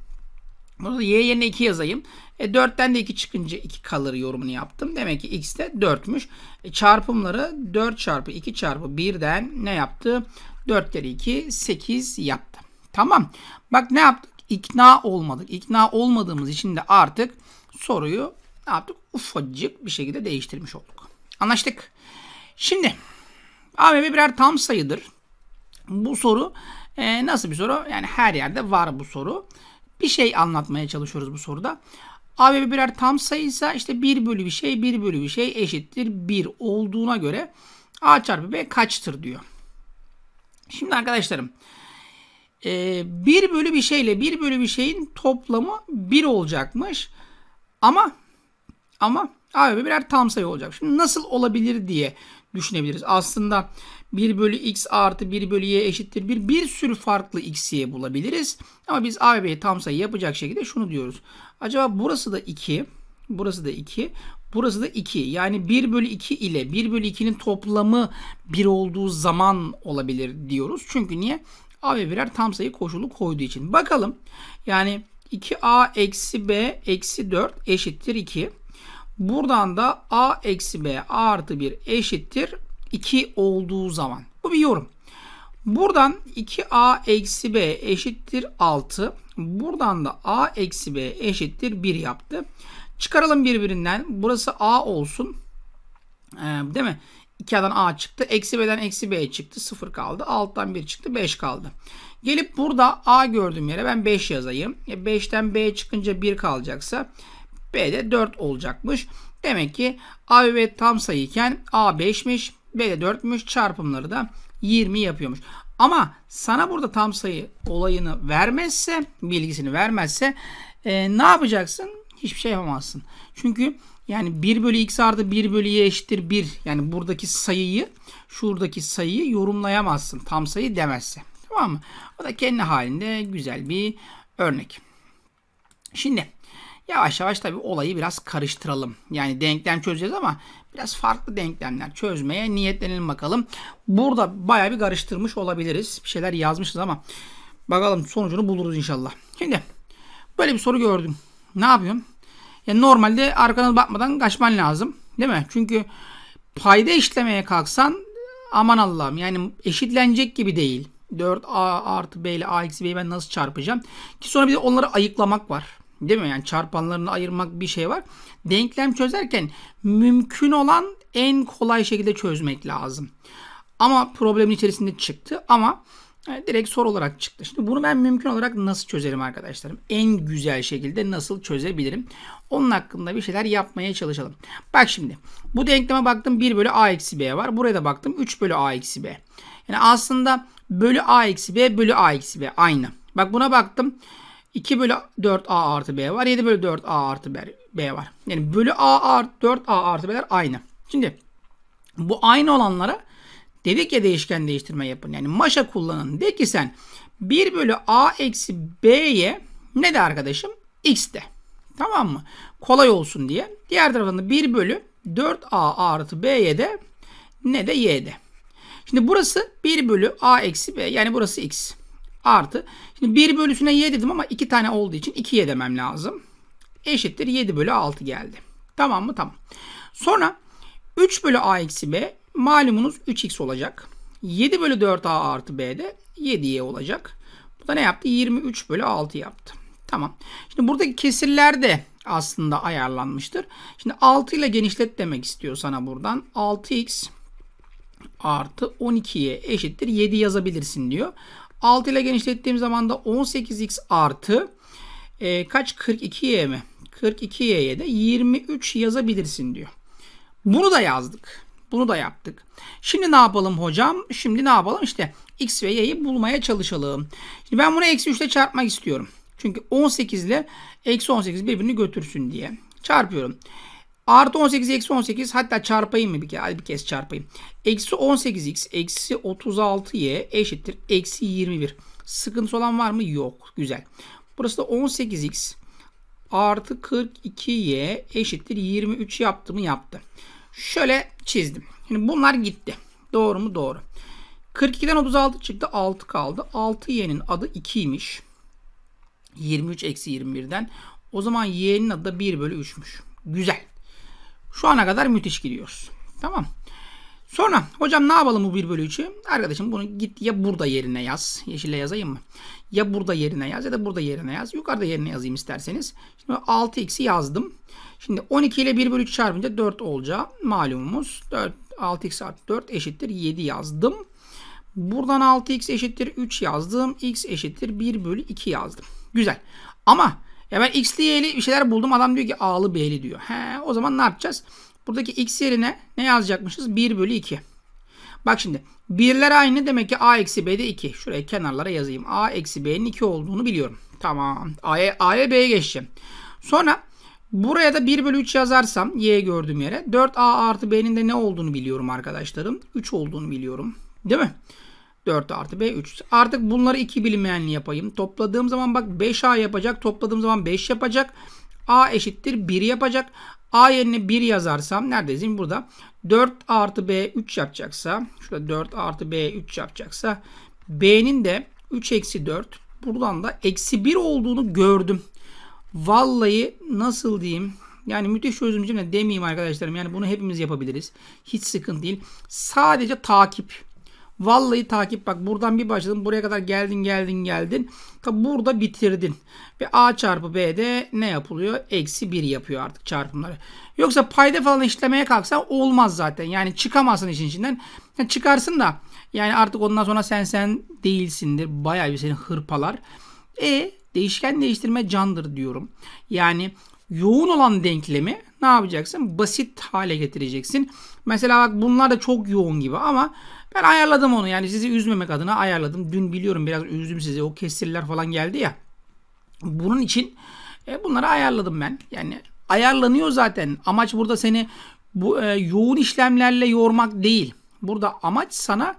Burada y yerine 2 yazayım. E, 4'ten de 2 çıkınca 2 kalır yorumunu yaptım. Demek ki x de 4'müş. E, çarpımları 4 çarpı 2 çarpı 1'den ne yaptı? 4 kere 2 8 yaptı. Tamam. Bak ne yaptık? İkna olmadık. İkna olmadığımız için de artık soruyu ne yaptık? Ufacık bir şekilde değiştirmiş olduk. Anlaştık. Şimdi ABB birer tam sayıdır. Bu soru e, nasıl bir soru? Yani her yerde var bu soru bir şey anlatmaya çalışıyoruz bu soruda. A ve B birer tam sayıysa işte 1 bölü bir şey 1 bölü bir şey eşittir 1 olduğuna göre A çarpı B kaçtır diyor. Şimdi arkadaşlarım 1 e, bölü bir şeyle 1 bölü bir şeyin toplamı 1 olacakmış. Ama ama A ve B birer tam sayı olacak. Şimdi nasıl olabilir diye düşünebiliriz. Aslında 1 bölü x artı 1 bölü y eşittir 1. Bir sürü farklı x, y bulabiliriz. Ama biz a ve b'yi tam sayı yapacak şekilde şunu diyoruz. Acaba burası da 2. Burası da 2. Burası da 2. Yani 1 bölü 2 ile 1 bölü 2'nin toplamı 1 olduğu zaman olabilir diyoruz. Çünkü niye? A ve birer tam sayı koşulu koyduğu için. Bakalım. Yani 2A eksi B eksi 4 eşittir 2. Buradan da A eksi B artı 1 eşittir 2 olduğu zaman. Bu bir yorum. Buradan 2a eksi b eşittir 6. Buradan da a eksi b eşittir 1 yaptı. Çıkaralım birbirinden. Burası a olsun. Ee, değil mi? 2a'dan a çıktı. Eksi b'den eksi b çıktı. 0 kaldı. 6'dan 1 çıktı. 5 kaldı. Gelip burada a gördüğüm yere ben 5 yazayım. E 5'ten b çıkınca 1 kalacaksa b de 4 olacakmış. Demek ki a ve b tam sayıyken a 5'miş. Böyle de 4'müş çarpımları da 20 yapıyormuş. Ama sana burada tam sayı olayını vermezse bilgisini vermezse e, ne yapacaksın? Hiçbir şey yapamazsın. Çünkü yani 1 bölü x artı 1 bölü y eşittir 1. Yani buradaki sayıyı şuradaki sayıyı yorumlayamazsın. Tam sayı demezse. Tamam mı? O da kendi halinde güzel bir örnek. Şimdi Yavaş yavaş tabii olayı biraz karıştıralım. Yani denklem çözeceğiz ama biraz farklı denklemler çözmeye niyetlenelim bakalım. Burada bayağı bir karıştırmış olabiliriz. Bir şeyler yazmışız ama bakalım sonucunu buluruz inşallah. Şimdi böyle bir soru gördüm. Ne yapıyorum? Yani normalde arkana bakmadan kaçman lazım. Değil mi? Çünkü payda işlemeye kalksan aman Allah'ım yani eşitlenecek gibi değil. 4a artı b ile a b'yi ben nasıl çarpacağım? Ki sonra bir de onları ayıklamak var. Değil mi? Yani çarpanlarını ayırmak bir şey var. Denklem çözerken mümkün olan en kolay şekilde çözmek lazım. Ama problemin içerisinde çıktı ama e, direkt soru olarak çıktı. Şimdi bunu ben mümkün olarak nasıl çözerim arkadaşlarım? En güzel şekilde nasıl çözebilirim? Onun hakkında bir şeyler yapmaya çalışalım. Bak şimdi bu denkleme baktım 1 bölü a eksi b var. Buraya da baktım 3 bölü a eksi b. Yani aslında bölü a eksi b bölü a eksi b aynı. Bak buna baktım. 2 bölü 4 A artı B var. 7 bölü 4 A artı B var. Yani bölü A artı 4 A artı B'ler aynı. Şimdi bu aynı olanlara dedik ya değişken değiştirme yapın. Yani maşa kullanın. De ki sen 1 bölü A eksi B'ye ne de arkadaşım? X de. Tamam mı? Kolay olsun diye. Diğer taraftan da 1 bölü 4A artı B'ye de ne de y de. Şimdi burası 1 bölü A eksi B. Yani burası X artı. Şimdi 1 bölüsüne y dedim ama 2 tane olduğu için 2y demem lazım. Eşittir 7 bölü 6 geldi. Tamam mı? Tamam. Sonra 3 bölü a eksi b malumunuz 3x olacak. 7 bölü 4a artı b de 7y olacak. Bu da ne yaptı? 23 bölü 6 yaptı. Tamam. Şimdi buradaki kesirler de aslında ayarlanmıştır. Şimdi 6 ile genişlet demek istiyor sana buradan. 6x artı 12'ye eşittir 7 yazabilirsin diyor. 6 ile genişlettiğim zaman da 18x artı e, kaç 42y mi? 42y'ye de 23 yazabilirsin diyor. Bunu da yazdık. Bunu da yaptık. Şimdi ne yapalım hocam? Şimdi ne yapalım? İşte x ve y'yi bulmaya çalışalım. Şimdi ben bunu eksi 3 ile çarpmak istiyorum. Çünkü 18 ile eksi 18 birbirini götürsün diye. Çarpıyorum. Artı 18 eksi 18 hatta çarpayım mı bir kez? bir kez çarpayım. Eksi 18x eksi 36y eşittir. Eksi 21. Sıkıntısı olan var mı? Yok. Güzel. Burası da 18x artı 42y eşittir 23 yaptı mı? Yaptı. Şöyle çizdim. Şimdi bunlar gitti. Doğru mu? Doğru. 42'den 36 çıktı. 6 kaldı. 6y'nin adı 2'ymiş. 23 eksi 21'den. O zaman y'nin adı da 1 bölü 3'müş. Güzel. Şu ana kadar müthiş gidiyoruz. Tamam. Sonra hocam ne yapalım bu 1 bölü 3'ü? Arkadaşım bunu git ya burada yerine yaz. Yeşille yazayım mı? Ya burada yerine yaz ya da burada yerine yaz. Yukarıda yerine yazayım isterseniz. Şimdi 6x'i yazdım. Şimdi 12 ile 1 bölü 3 çarpınca 4 olacağı malumumuz. 4, 6x artı 4 eşittir 7 yazdım. Buradan 6x eşittir 3 yazdım. x eşittir 1 bölü 2 yazdım. Güzel. Ama ya ben x'li y'li bir şeyler buldum. Adam diyor ki a'lı b'li diyor. He, o zaman ne yapacağız? Buradaki x yerine ne yazacakmışız? 1 bölü 2. Bak şimdi birler aynı demek ki a eksi b de 2. Şuraya kenarlara yazayım. a eksi b'nin 2 olduğunu biliyorum. Tamam. a'ya a'ya b'ye geçeceğim. Sonra buraya da 1 bölü 3 yazarsam y gördüğüm yere 4a artı b'nin de ne olduğunu biliyorum arkadaşlarım. 3 olduğunu biliyorum. Değil mi? 4 artı B3. Artık bunları 2 bilinmeyenli yapayım. Topladığım zaman bak 5A yapacak. Topladığım zaman 5 yapacak. A eşittir 1 yapacak. A yerine 1 yazarsam neredeyiz? Şimdi burada 4 artı B 3 yapacaksa şurada 4 artı B 3 yapacaksa B'nin de 3 eksi 4 buradan da eksi 1 olduğunu gördüm. Vallahi nasıl diyeyim yani müthiş çözümcü ne demeyeyim arkadaşlarım. Yani bunu hepimiz yapabiliriz. Hiç sıkıntı değil. Sadece takip Vallahi takip bak buradan bir başladın buraya kadar geldin geldin geldin. Tabi burada bitirdin. Ve A çarpı B'de ne yapılıyor? Eksi 1 yapıyor artık çarpımları. Yoksa payda falan işlemeye kalksan olmaz zaten. Yani çıkamazsın işin içinden. Yani çıkarsın da yani artık ondan sonra sen sen değilsindir. Bayağı bir seni hırpalar. E değişken değiştirme candır diyorum. Yani yoğun olan denklemi ne yapacaksın? Basit hale getireceksin. Mesela bak bunlar da çok yoğun gibi ama ben ayarladım onu yani sizi üzmemek adına ayarladım. Dün biliyorum biraz üzdüm sizi o kesirler falan geldi ya. Bunun için e, bunları ayarladım ben. Yani ayarlanıyor zaten. Amaç burada seni bu e, yoğun işlemlerle yormak değil. Burada amaç sana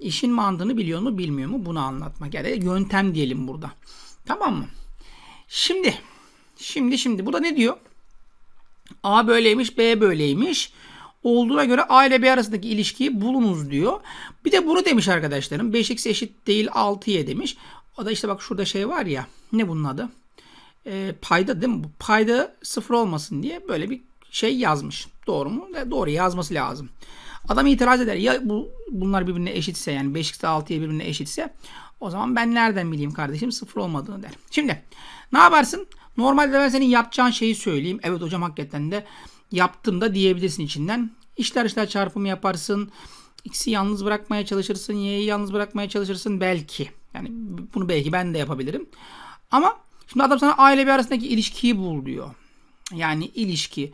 işin mantığını biliyor mu bilmiyor mu bunu anlatmak. Yani yöntem diyelim burada. Tamam mı? Şimdi şimdi şimdi Bu da ne diyor? A böyleymiş, B böyleymiş olduğuna göre A ile B arasındaki ilişkiyi bulunuz diyor. Bir de bunu demiş arkadaşlarım. 5x eşit değil 6y demiş. O da işte bak şurada şey var ya. Ne bunun adı? E, payda değil mi? Payda sıfır olmasın diye böyle bir şey yazmış. Doğru mu? E, doğru yazması lazım. Adam itiraz eder. Ya bu bunlar birbirine eşitse yani 5x 6'ya birbirine eşitse o zaman ben nereden bileyim kardeşim sıfır olmadığını der. Şimdi ne yaparsın? Normalde ben senin yapacağın şeyi söyleyeyim. Evet hocam hakikaten de yaptım da diyebilirsin içinden. İşler işler çarpımı yaparsın. X'i yalnız bırakmaya çalışırsın. Y'yi yalnız bırakmaya çalışırsın belki. Yani bunu belki ben de yapabilirim. Ama şimdi adam sana A ile B arasındaki ilişkiyi bul diyor. Yani ilişki.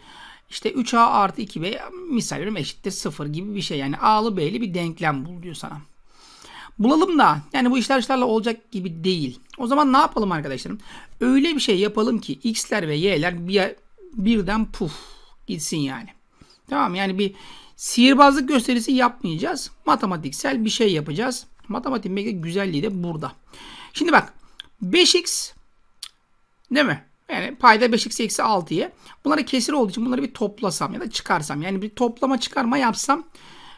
İşte 3A artı 2B misal veriyorum eşittir 0 gibi bir şey. Yani A'lı B'li bir denklem bul diyor sana. Bulalım da yani bu işler işlerle olacak gibi değil. O zaman ne yapalım arkadaşlarım? Öyle bir şey yapalım ki x'ler ve y'ler bir, birden puf gitsin yani. Tamam yani bir sihirbazlık gösterisi yapmayacağız. Matematiksel bir şey yapacağız. Matematiğin belki güzelliği de burada. Şimdi bak 5x değil mi? Yani payda 5x eksi 6'yı. Bunlara kesir olduğu için bunları bir toplasam ya da çıkarsam. Yani bir toplama çıkarma yapsam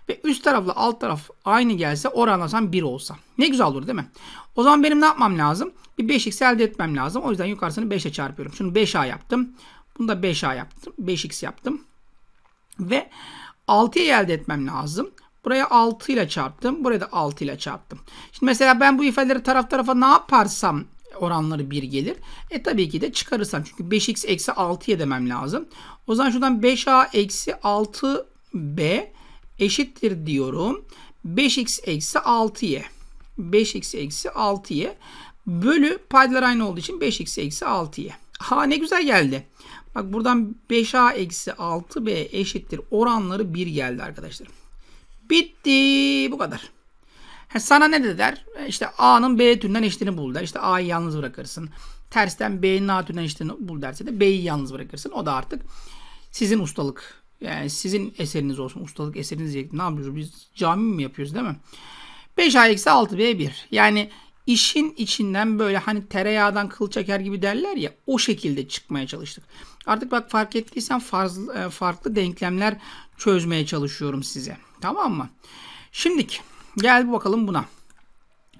ve üst tarafla alt taraf aynı gelse oranlasam 1 olsa. Ne güzel olur değil mi? O zaman benim ne yapmam lazım? Bir 5x elde etmem lazım. O yüzden yukarısını 5'e çarpıyorum. Şunu 5a yaptım. Bunu da 5A yaptım. 5X yaptım. Ve 6'yı elde etmem lazım. Buraya 6 ile çarptım. Buraya da 6 ile çarptım. Şimdi mesela ben bu ifadeleri taraf tarafa ne yaparsam oranları 1 gelir. E tabii ki de çıkarırsam. Çünkü 5x eksi 6'ya demem lazım. O zaman şuradan 5a eksi 6b eşittir diyorum. 5x eksi 6y. 5x eksi 6y. Bölü paydalar aynı olduğu için 5x eksi 6y. Ha ne güzel geldi. Bak buradan 5A eksi 6B eşittir. Oranları 1 geldi arkadaşlar. Bitti. Bu kadar. Ha, sana ne de der? E, işte A'nın B türünden eşitini bul der. İşte A'yı yalnız bırakırsın. Tersten B'nin A türünden eşitini bul derse de B'yi yalnız bırakırsın. O da artık sizin ustalık. Yani sizin eseriniz olsun. Ustalık eseriniz diye. Ne yapıyoruz? Biz cami mi yapıyoruz değil mi? 5A eksi 6B1. Yani işin içinden böyle hani tereyağdan kıl çeker gibi derler ya o şekilde çıkmaya çalıştık. Artık bak fark ettiysen farklı, e, farklı denklemler çözmeye çalışıyorum size. Tamam mı? Şimdilik gel bakalım buna.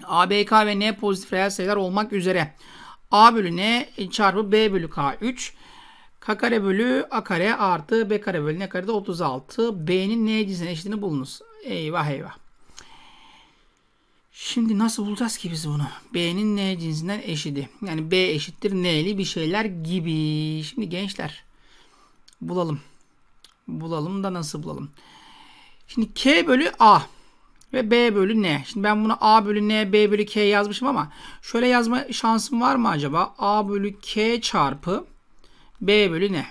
A, B, K ve N pozitif reel sayılar olmak üzere A bölü N çarpı B bölü K 3 K kare bölü A kare artı B kare bölü N kare de 36. B'nin N cinsine eşitini bulunuz. Eyvah eyvah. Şimdi nasıl bulacağız ki biz bunu? B'nin N cinsinden eşidi. Yani B eşittir N'li bir şeyler gibi. Şimdi gençler bulalım. Bulalım da nasıl bulalım? Şimdi K bölü A ve B bölü N. Şimdi ben bunu A bölü N, B bölü K yazmışım ama şöyle yazma şansım var mı acaba? A bölü K çarpı B bölü N.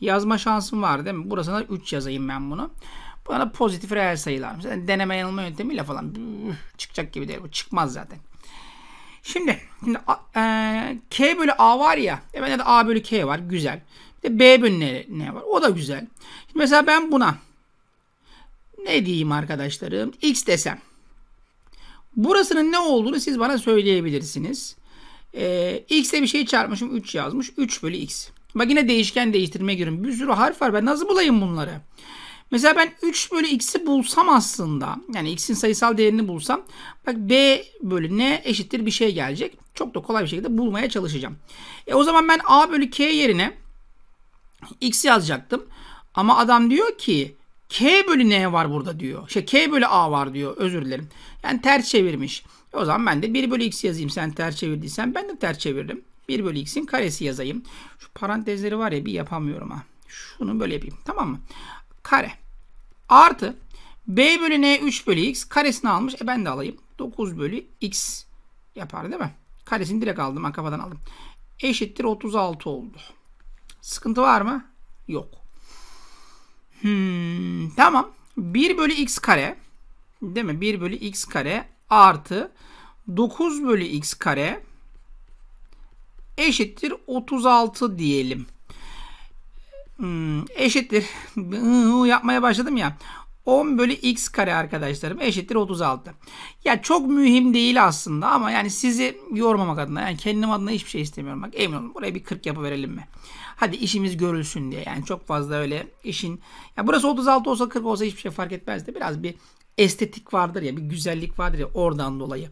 Yazma şansım var değil mi? Burasına 3 yazayım ben bunu. Bana pozitif reel sayılar. Mesela deneme yanılma yöntemiyle falan çıkacak gibi değil. Bu çıkmaz zaten. Şimdi, şimdi a, e, K bölü A var ya. E bende de A bölü K var. Güzel. Bir de B bölü ne, ne var? O da güzel. Şimdi mesela ben buna ne diyeyim arkadaşlarım? X desem. Burasının ne olduğunu siz bana söyleyebilirsiniz. Ee, X'e bir şey çarpmışım. 3 yazmış. 3 bölü X. Bak yine değişken değiştirmeye giriyorum. Bir sürü harf var. Ben nasıl bulayım bunları? Mesela ben 3 bölü x'i bulsam aslında yani x'in sayısal değerini bulsam bak b bölü n eşittir bir şey gelecek. Çok da kolay bir şekilde bulmaya çalışacağım. E o zaman ben a bölü k yerine x yazacaktım. Ama adam diyor ki k bölü n var burada diyor. Şey k bölü a var diyor özür dilerim. Yani ters çevirmiş. E o zaman ben de 1 bölü x yazayım sen ters çevirdiysen ben de ters çevirdim. 1 bölü x'in karesi yazayım. Şu parantezleri var ya bir yapamıyorum ha. Şunu böyle yapayım tamam mı? Kare. Artı b bölü n 3 bölü x karesini almış. E ben de alayım. 9 bölü x yapar değil mi? Karesini direkt aldım. Ben kafadan aldım. Eşittir 36 oldu. Sıkıntı var mı? Yok. Hmm, tamam. 1 bölü x kare değil mi? 1 bölü x kare artı 9 bölü x kare eşittir 36 diyelim. Hmm, eşittir. Yapmaya başladım ya. 10 bölü x kare arkadaşlarım eşittir 36. Ya çok mühim değil aslında ama yani sizi yormamak adına yani kendim adına hiçbir şey istemiyorum. Bak emin olun buraya bir 40 yapı verelim mi? Hadi işimiz görülsün diye yani çok fazla öyle işin. Ya burası 36 olsa 40 olsa hiçbir şey fark etmez de biraz bir estetik vardır ya bir güzellik vardır ya oradan dolayı.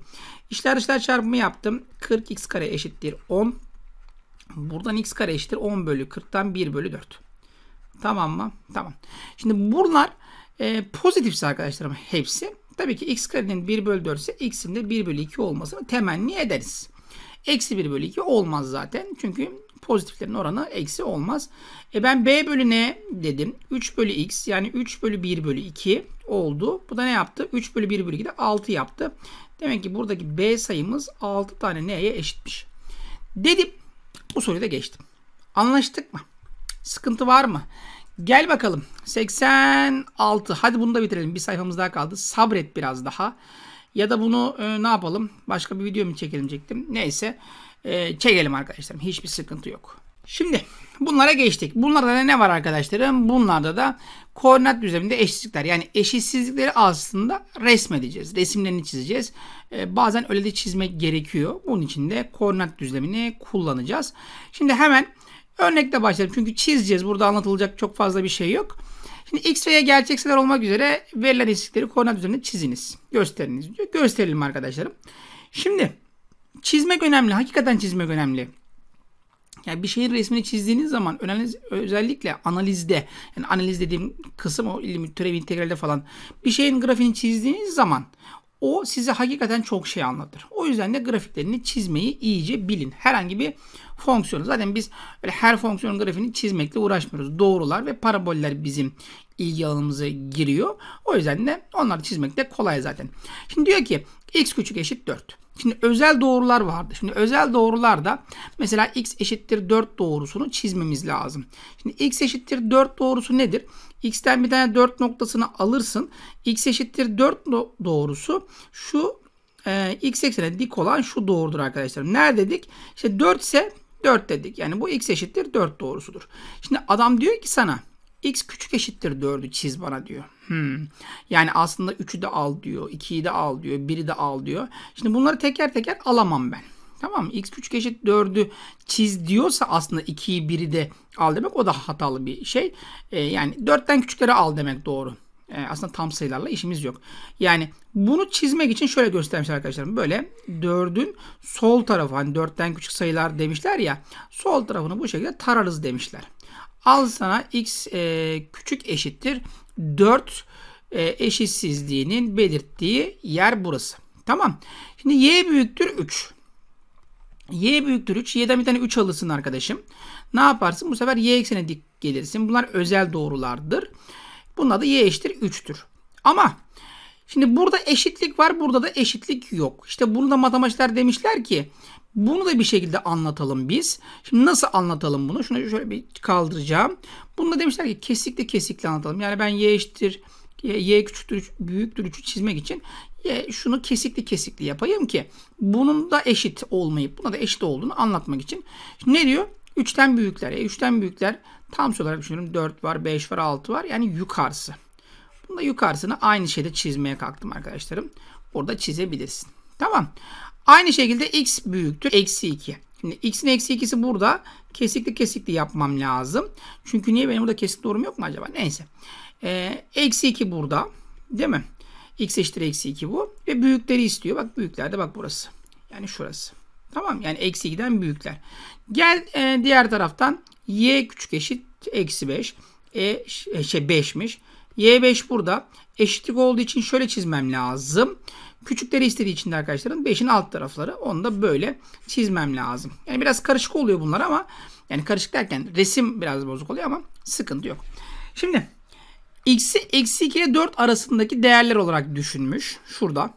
İşler işler çarpımı yaptım. 40 x kare eşittir 10. Buradan x kare eşittir 10 bölü 40'tan 1 bölü 4. Tamam mı? Tamam. Şimdi bunlar e, pozitifse arkadaşlarım hepsi. Tabii ki x karenin 1 bölü 4 ise x'in de 1 bölü 2 olmasını temenni ederiz. Eksi 1 bölü 2 olmaz zaten. Çünkü pozitiflerin oranı eksi olmaz. E ben b bölü ne dedim. 3 bölü x yani 3 bölü 1 bölü 2 oldu. Bu da ne yaptı? 3 bölü 1 bölü 2 de 6 yaptı. Demek ki buradaki b sayımız 6 tane n'ye eşitmiş. Dedim. Bu soruyu da geçtim. Anlaştık mı? Sıkıntı var mı? Gel bakalım. 86. Hadi bunu da bitirelim. Bir sayfamız daha kaldı. Sabret biraz daha. Ya da bunu e, ne yapalım? Başka bir video mu çekelim çektim. Neyse. E, çekelim arkadaşlarım. Hiçbir sıkıntı yok. Şimdi bunlara geçtik. Bunlarda da ne var arkadaşlarım? Bunlarda da koordinat düzleminde eşitsizlikler. Yani eşitsizlikleri aslında resmedeceğiz. Resimlerini çizeceğiz. Ee, bazen öyle de çizmek gerekiyor. Bunun için de koordinat düzlemini kullanacağız. Şimdi hemen Örnekle başlayalım. Çünkü çizeceğiz. Burada anlatılacak çok fazla bir şey yok. Şimdi x ve y gerçek sayılar olmak üzere verilen eşitlikleri koordinat üzerinde çiziniz. Gösteriniz diyor. Gösterelim arkadaşlarım. Şimdi çizmek önemli. Hakikaten çizmek önemli. Yani bir şeyin resmini çizdiğiniz zaman önemli, özellikle analizde yani analiz dediğim kısım o ilim türev integralde falan bir şeyin grafiğini çizdiğiniz zaman o size hakikaten çok şey anlatır. O yüzden de grafiklerini çizmeyi iyice bilin. Herhangi bir fonksiyonu. Zaten biz her fonksiyonun grafiğini çizmekle uğraşmıyoruz. Doğrular ve paraboller bizim ilgi alanımıza giriyor. O yüzden de onları çizmek de kolay zaten. Şimdi diyor ki x küçük eşit 4. Şimdi özel doğrular vardı. Şimdi özel doğrularda mesela x eşittir 4 doğrusunu çizmemiz lazım. Şimdi x eşittir 4 doğrusu nedir? x'ten bir tane 4 noktasını alırsın. x eşittir 4 doğrusu şu e, x eksene dik olan şu doğrudur arkadaşlarım. Nerede dedik? İşte 4 ise 4 dedik. Yani bu x eşittir 4 doğrusudur. Şimdi adam diyor ki sana x küçük eşittir 4'ü çiz bana diyor. Hmm. Yani aslında 3'ü de al diyor. 2'yi de al diyor. 1'i de al diyor. Şimdi bunları teker teker alamam ben. Tamam mı? X küçük eşit 4'ü çiz diyorsa aslında 2'yi 1'i de al demek o da hatalı bir şey. Ee, yani 4'ten küçükleri al demek doğru. Ee, aslında tam sayılarla işimiz yok. Yani bunu çizmek için şöyle göstermişler arkadaşlarım. Böyle 4'ün sol tarafı hani 4'ten küçük sayılar demişler ya. Sol tarafını bu şekilde tararız demişler. Al sana x e, küçük eşittir 4 e, eşitsizliğinin belirttiği yer burası. Tamam. Şimdi y büyüktür 3. Y büyüktür 3. Y'den bir tane 3 alırsın arkadaşım. Ne yaparsın? Bu sefer y eksene dik gelirsin. Bunlar özel doğrulardır. Bunun adı y eşittir 3'tür. Ama şimdi burada eşitlik var. Burada da eşitlik yok. İşte bunu da matematikler demişler ki bunu da bir şekilde anlatalım biz. Şimdi nasıl anlatalım bunu? Şunu şöyle bir kaldıracağım. Bunu da demişler ki kesikli kesikli anlatalım. Yani ben y eşittir y, y küçüktür büyüktür 3'ü çizmek için y şunu kesikli kesikli yapayım ki bunun da eşit olmayıp buna da eşit olduğunu anlatmak için. Şimdi ne diyor? 3'ten büyükler. E 3'ten büyükler tam şey olarak düşünüyorum 4 var, 5 var, 6 var. Yani yukarısı. Bunda yukarısını aynı şeyde çizmeye kalktım arkadaşlarım. Orada çizebilirsin. Tamam. Aynı şekilde x büyüktür eksi 2. Şimdi x'in eksi 2'si burada. Kesikli kesikli yapmam lazım. Çünkü niye benim burada kesik doğrum yok mu acaba? Neyse. Ee, eksi 2 burada. Değil mi? x eşittir eksi 2 bu. Ve büyükleri istiyor. Bak büyüklerde bak burası. Yani şurası. Tamam yani eksi 2'den büyükler. Gel e, diğer taraftan y küçük eşit eksi 5. E, e, şey 5'miş. Y5 burada. Eşitlik olduğu için şöyle çizmem lazım. Küçükleri istediği için de arkadaşların 5'in alt tarafları. Onu da böyle çizmem lazım. Yani biraz karışık oluyor bunlar ama yani karışık derken resim biraz bozuk oluyor ama sıkıntı yok. Şimdi x'i eksi 2 ile 4 arasındaki değerler olarak düşünmüş. Şurada.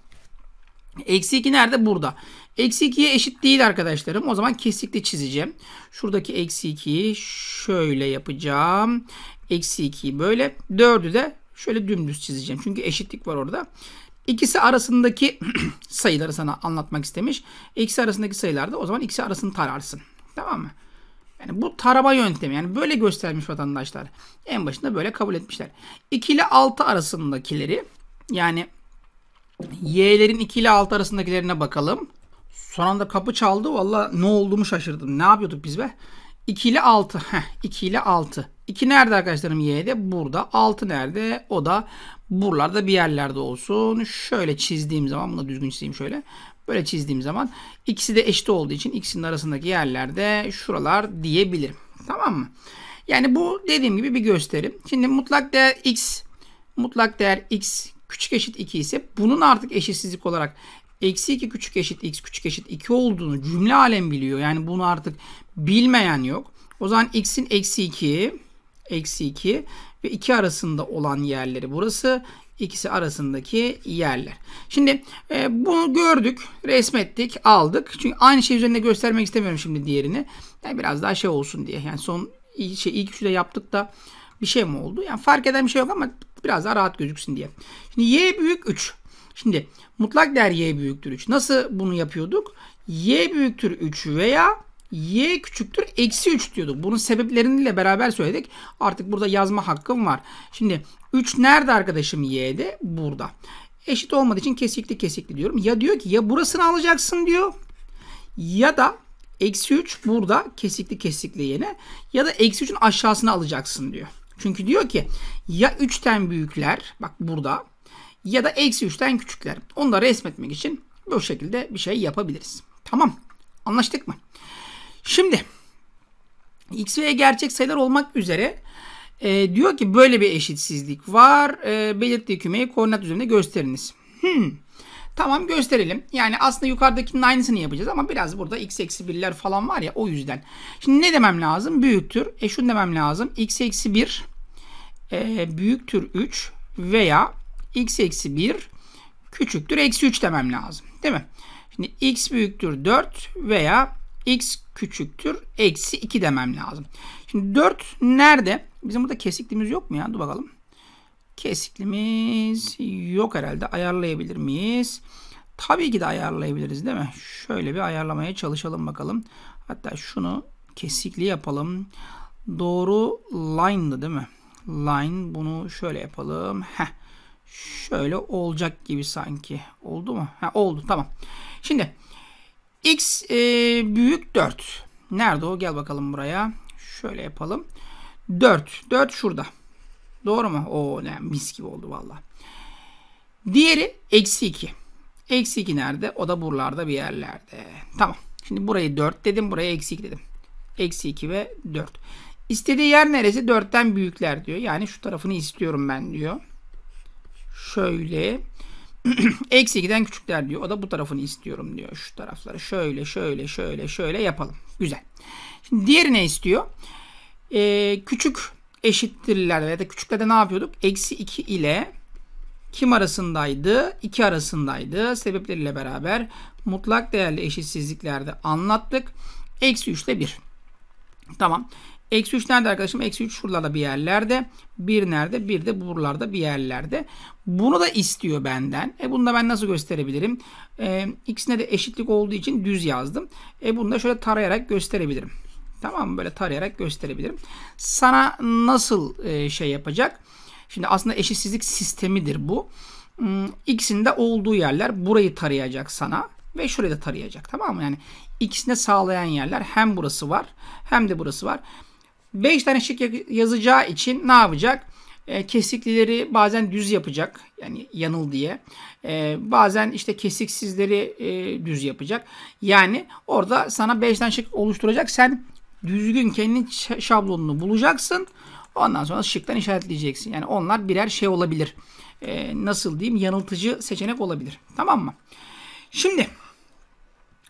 Eksi 2 nerede? Burada. Eksi 2'ye eşit değil arkadaşlarım. O zaman kesikli çizeceğim. Şuradaki eksi 2'yi şöyle yapacağım. Eksi 2'yi böyle. 4'ü de şöyle dümdüz çizeceğim. Çünkü eşitlik var orada. İkisi arasındaki sayıları sana anlatmak istemiş. İkisi arasındaki sayılarda o zaman ikisi arasını tararsın. Tamam mı? Yani bu tarama yöntemi yani böyle göstermiş vatandaşlar. En başında böyle kabul etmişler. 2 ile 6 arasındakileri yani y'lerin 2 ile 6 arasındakilerine bakalım. Son anda kapı çaldı. Valla ne olduğumu şaşırdım. Ne yapıyorduk biz be? 2 ile 6. Heh, 2 ile 6. 2 nerede arkadaşlarım? Y'de burada. 6 nerede? O da Buralarda bir yerlerde olsun. Şöyle çizdiğim zaman bunu düzgün çizeyim şöyle. Böyle çizdiğim zaman ikisi de eşit olduğu için ikisinin arasındaki yerlerde şuralar diyebilirim. Tamam mı? Yani bu dediğim gibi bir gösterim. Şimdi mutlak değer x mutlak değer x küçük eşit 2 ise bunun artık eşitsizlik olarak eksi 2 küçük eşit x küçük eşit 2 olduğunu cümle alem biliyor. Yani bunu artık bilmeyen yok. O zaman x'in eksi 2 eksi 2 ve 2 arasında olan yerleri burası. ikisi arasındaki yerler. Şimdi e, bunu gördük, resmettik, aldık. Çünkü aynı şey üzerinde göstermek istemiyorum şimdi diğerini. Yani biraz daha şey olsun diye. Yani son şey, ilk üçü de yaptık da bir şey mi oldu? Yani fark eden bir şey yok ama biraz daha rahat gözüksün diye. Şimdi y büyük 3. Şimdi mutlak değer y büyüktür 3. Nasıl bunu yapıyorduk? y büyüktür 3 veya y küçüktür eksi 3 diyorduk. Bunun sebepleriyle beraber söyledik. Artık burada yazma hakkım var. Şimdi 3 nerede arkadaşım y'de? Burada. Eşit olmadığı için kesikli kesikli diyorum. Ya diyor ki ya burasını alacaksın diyor. Ya da eksi 3 burada kesikli kesikli yine. Ya da eksi 3'ün aşağısını alacaksın diyor. Çünkü diyor ki ya 3'ten büyükler bak burada ya da eksi 3'ten küçükler. Onu da resmetmek için bu şekilde bir şey yapabiliriz. Tamam anlaştık mı? Şimdi x ve y gerçek sayılar olmak üzere e, diyor ki böyle bir eşitsizlik var. E, belirttiği kümeyi koordinat üzerinde gösteriniz. Hmm. Tamam gösterelim. Yani aslında yukarıdakinin aynısını yapacağız ama biraz burada x eksi 1'ler falan var ya o yüzden. Şimdi ne demem lazım? Büyüktür. E şunu demem lazım. x eksi 1 e, büyüktür 3 veya x eksi 1 küçüktür eksi 3 demem lazım. Değil mi? Şimdi x büyüktür 4 veya x küçüktür. Eksi 2 demem lazım. Şimdi 4 nerede? Bizim burada kesikliğimiz yok mu ya? Dur bakalım. Kesikliğimiz yok herhalde. Ayarlayabilir miyiz? Tabii ki de ayarlayabiliriz değil mi? Şöyle bir ayarlamaya çalışalım bakalım. Hatta şunu kesikli yapalım. Doğru line'dı değil mi? Line bunu şöyle yapalım. Heh. Şöyle olacak gibi sanki. Oldu mu? Ha, oldu tamam. Şimdi X e, büyük 4. Nerede o? Gel bakalım buraya. Şöyle yapalım. 4. 4 şurada. Doğru mu? O ne mis gibi oldu valla. Diğeri eksi 2. Eksi 2 nerede? O da buralarda bir yerlerde. Tamam. Şimdi burayı 4 dedim. Buraya eksi 2 dedim. Eksi 2 ve 4. İstediği yer neresi? 4'ten büyükler diyor. Yani şu tarafını istiyorum ben diyor. Şöyle. Eksi 2'den küçükler diyor. O da bu tarafını istiyorum diyor. Şu tarafları şöyle şöyle şöyle şöyle yapalım. Güzel. Şimdi diğeri ne istiyor? Ee, küçük eşittirler ya da küçüklerde ne yapıyorduk? Eksi 2 ile kim arasındaydı? 2 arasındaydı. Sebepleriyle beraber mutlak değerli eşitsizliklerde anlattık. Eksi 3 ile 1. Tamam. Eksi 3 nerede arkadaşım? Eksi 3 şuralarda bir yerlerde. bir nerede? bir de buralarda bir yerlerde. Bunu da istiyor benden. E bunu da ben nasıl gösterebilirim? E, ikisine de eşitlik olduğu için düz yazdım. E bunu da şöyle tarayarak gösterebilirim. Tamam mı? Böyle tarayarak gösterebilirim. Sana nasıl e, şey yapacak? Şimdi aslında eşitsizlik sistemidir bu. Hmm, İkisinde olduğu yerler burayı tarayacak sana ve şurayı da tarayacak. Tamam mı? Yani ikisine sağlayan yerler hem burası var hem de burası var. 5 tane şık yazacağı için ne yapacak? E, kesiklileri bazen düz yapacak. Yani yanıl diye. E, bazen işte kesiksizleri e, düz yapacak. Yani orada sana 5 tane şık oluşturacak. Sen düzgün kendi şablonunu bulacaksın. Ondan sonra şıktan işaretleyeceksin. Yani onlar birer şey olabilir. E, nasıl diyeyim? Yanıltıcı seçenek olabilir. Tamam mı? Şimdi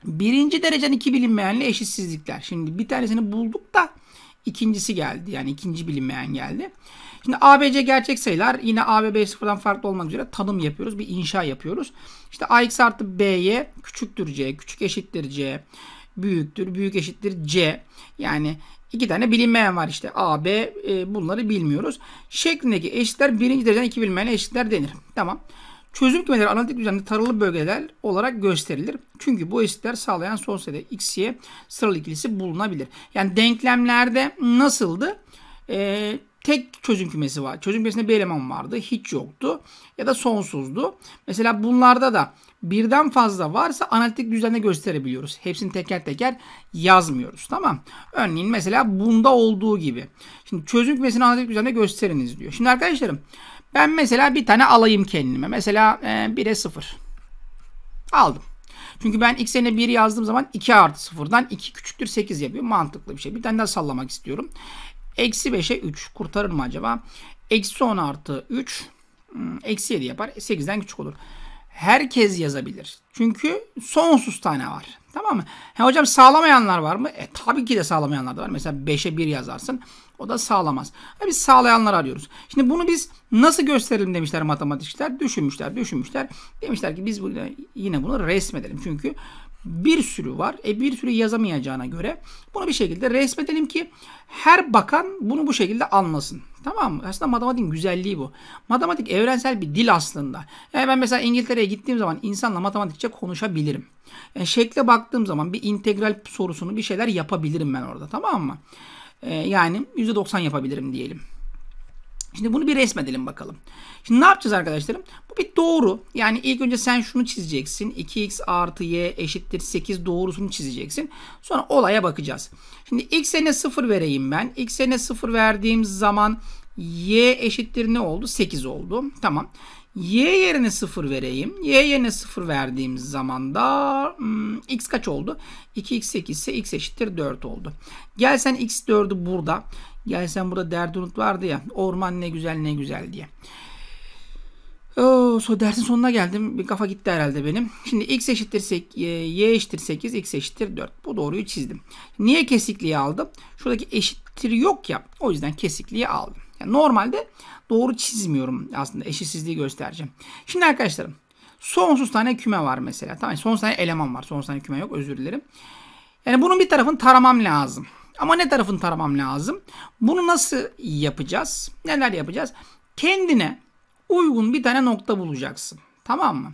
birinci derecen iki bilinmeyenli eşitsizlikler. Şimdi bir tanesini bulduk da ikincisi geldi. Yani ikinci bilinmeyen geldi. Şimdi ABC gerçek sayılar yine ABB sıfırdan farklı olmak üzere tanım yapıyoruz. Bir inşa yapıyoruz. İşte AX artı B'ye küçüktür C, küçük eşittir C, büyüktür, büyük eşittir C. Yani iki tane bilinmeyen var işte. A, B e, bunları bilmiyoruz. Şeklindeki eşitler birinci dereceden iki bilinmeyen eşitler denir. Tamam. Çözüm kümeleri analitik düzende taralı bölgeler olarak gösterilir. Çünkü bu eşitler sağlayan sosyede x, y sıralı ikilisi bulunabilir. Yani denklemlerde nasıldı? Ee, tek çözüm kümesi var. Çözüm kümesinde bir eleman vardı. Hiç yoktu. Ya da sonsuzdu. Mesela bunlarda da birden fazla varsa analitik düzende gösterebiliyoruz. Hepsini teker teker yazmıyoruz. Tamam. Örneğin mesela bunda olduğu gibi. Şimdi çözüm kümesini analitik düzende gösteriniz diyor. Şimdi arkadaşlarım ben mesela bir tane alayım kendime. Mesela e, 1'e 0. Aldım. Çünkü ben x yerine 1 yazdığım zaman 2 artı 0'dan 2 küçüktür 8 yapıyor. Mantıklı bir şey. Bir tane daha sallamak istiyorum. Eksi 5'e 3 kurtarır mı acaba? Eksi 10 artı 3 hmm, eksi 7 yapar. 8'den e, küçük olur. Herkes yazabilir. Çünkü sonsuz tane var. Tamam mı? He hocam sağlamayanlar var mı? E, tabii ki de sağlamayanlar da var. Mesela 5'e 1 yazarsın. O da sağlamaz. Ha, biz sağlayanlar arıyoruz. Şimdi bunu biz nasıl gösterelim demişler matematikçiler. Düşünmüşler, düşünmüşler. Demişler ki biz bunu, yine bunu resmedelim. Çünkü bir sürü var. E bir sürü yazamayacağına göre bunu bir şekilde resmedelim ki her bakan bunu bu şekilde anlasın. Tamam mı? Aslında matematiğin güzelliği bu. Matematik evrensel bir dil aslında. Yani ben mesela İngiltere'ye gittiğim zaman insanla matematikçe konuşabilirim. Yani şekle baktığım zaman bir integral sorusunu bir şeyler yapabilirim ben orada. Tamam mı? E, yani %90 yapabilirim diyelim. Şimdi bunu bir resmedelim bakalım. Şimdi ne yapacağız arkadaşlarım? Bu bir doğru. Yani ilk önce sen şunu çizeceksin. 2x artı y eşittir 8 doğrusunu çizeceksin. Sonra olaya bakacağız. Şimdi x'e 0 vereyim ben. x'e 0 verdiğim zaman y eşittir ne oldu? 8 oldu. Tamam. Y yerine 0 vereyim. Y yerine 0 verdiğimiz zaman da hmm, x kaç oldu? 2x8 ise x eşittir 4 oldu. Gelsen x4'ü burada. Gelsen burada unut vardı ya. Orman ne güzel ne güzel diye. Oo, oh, so dersin sonuna geldim. Bir kafa gitti herhalde benim. Şimdi x eşittir y eşittir 8, x eşittir 4. Bu doğruyu çizdim. Niye kesikliği aldım? Şuradaki eşittir yok ya. O yüzden kesikliği aldım. Yani normalde doğru çizmiyorum aslında eşitsizliği göstereceğim. Şimdi arkadaşlarım sonsuz tane küme var mesela. Tamam sonsuz tane eleman var. Sonsuz tane küme yok özür dilerim. Yani bunun bir tarafını taramam lazım. Ama ne tarafını taramam lazım? Bunu nasıl yapacağız? Neler yapacağız? Kendine uygun bir tane nokta bulacaksın. Tamam mı?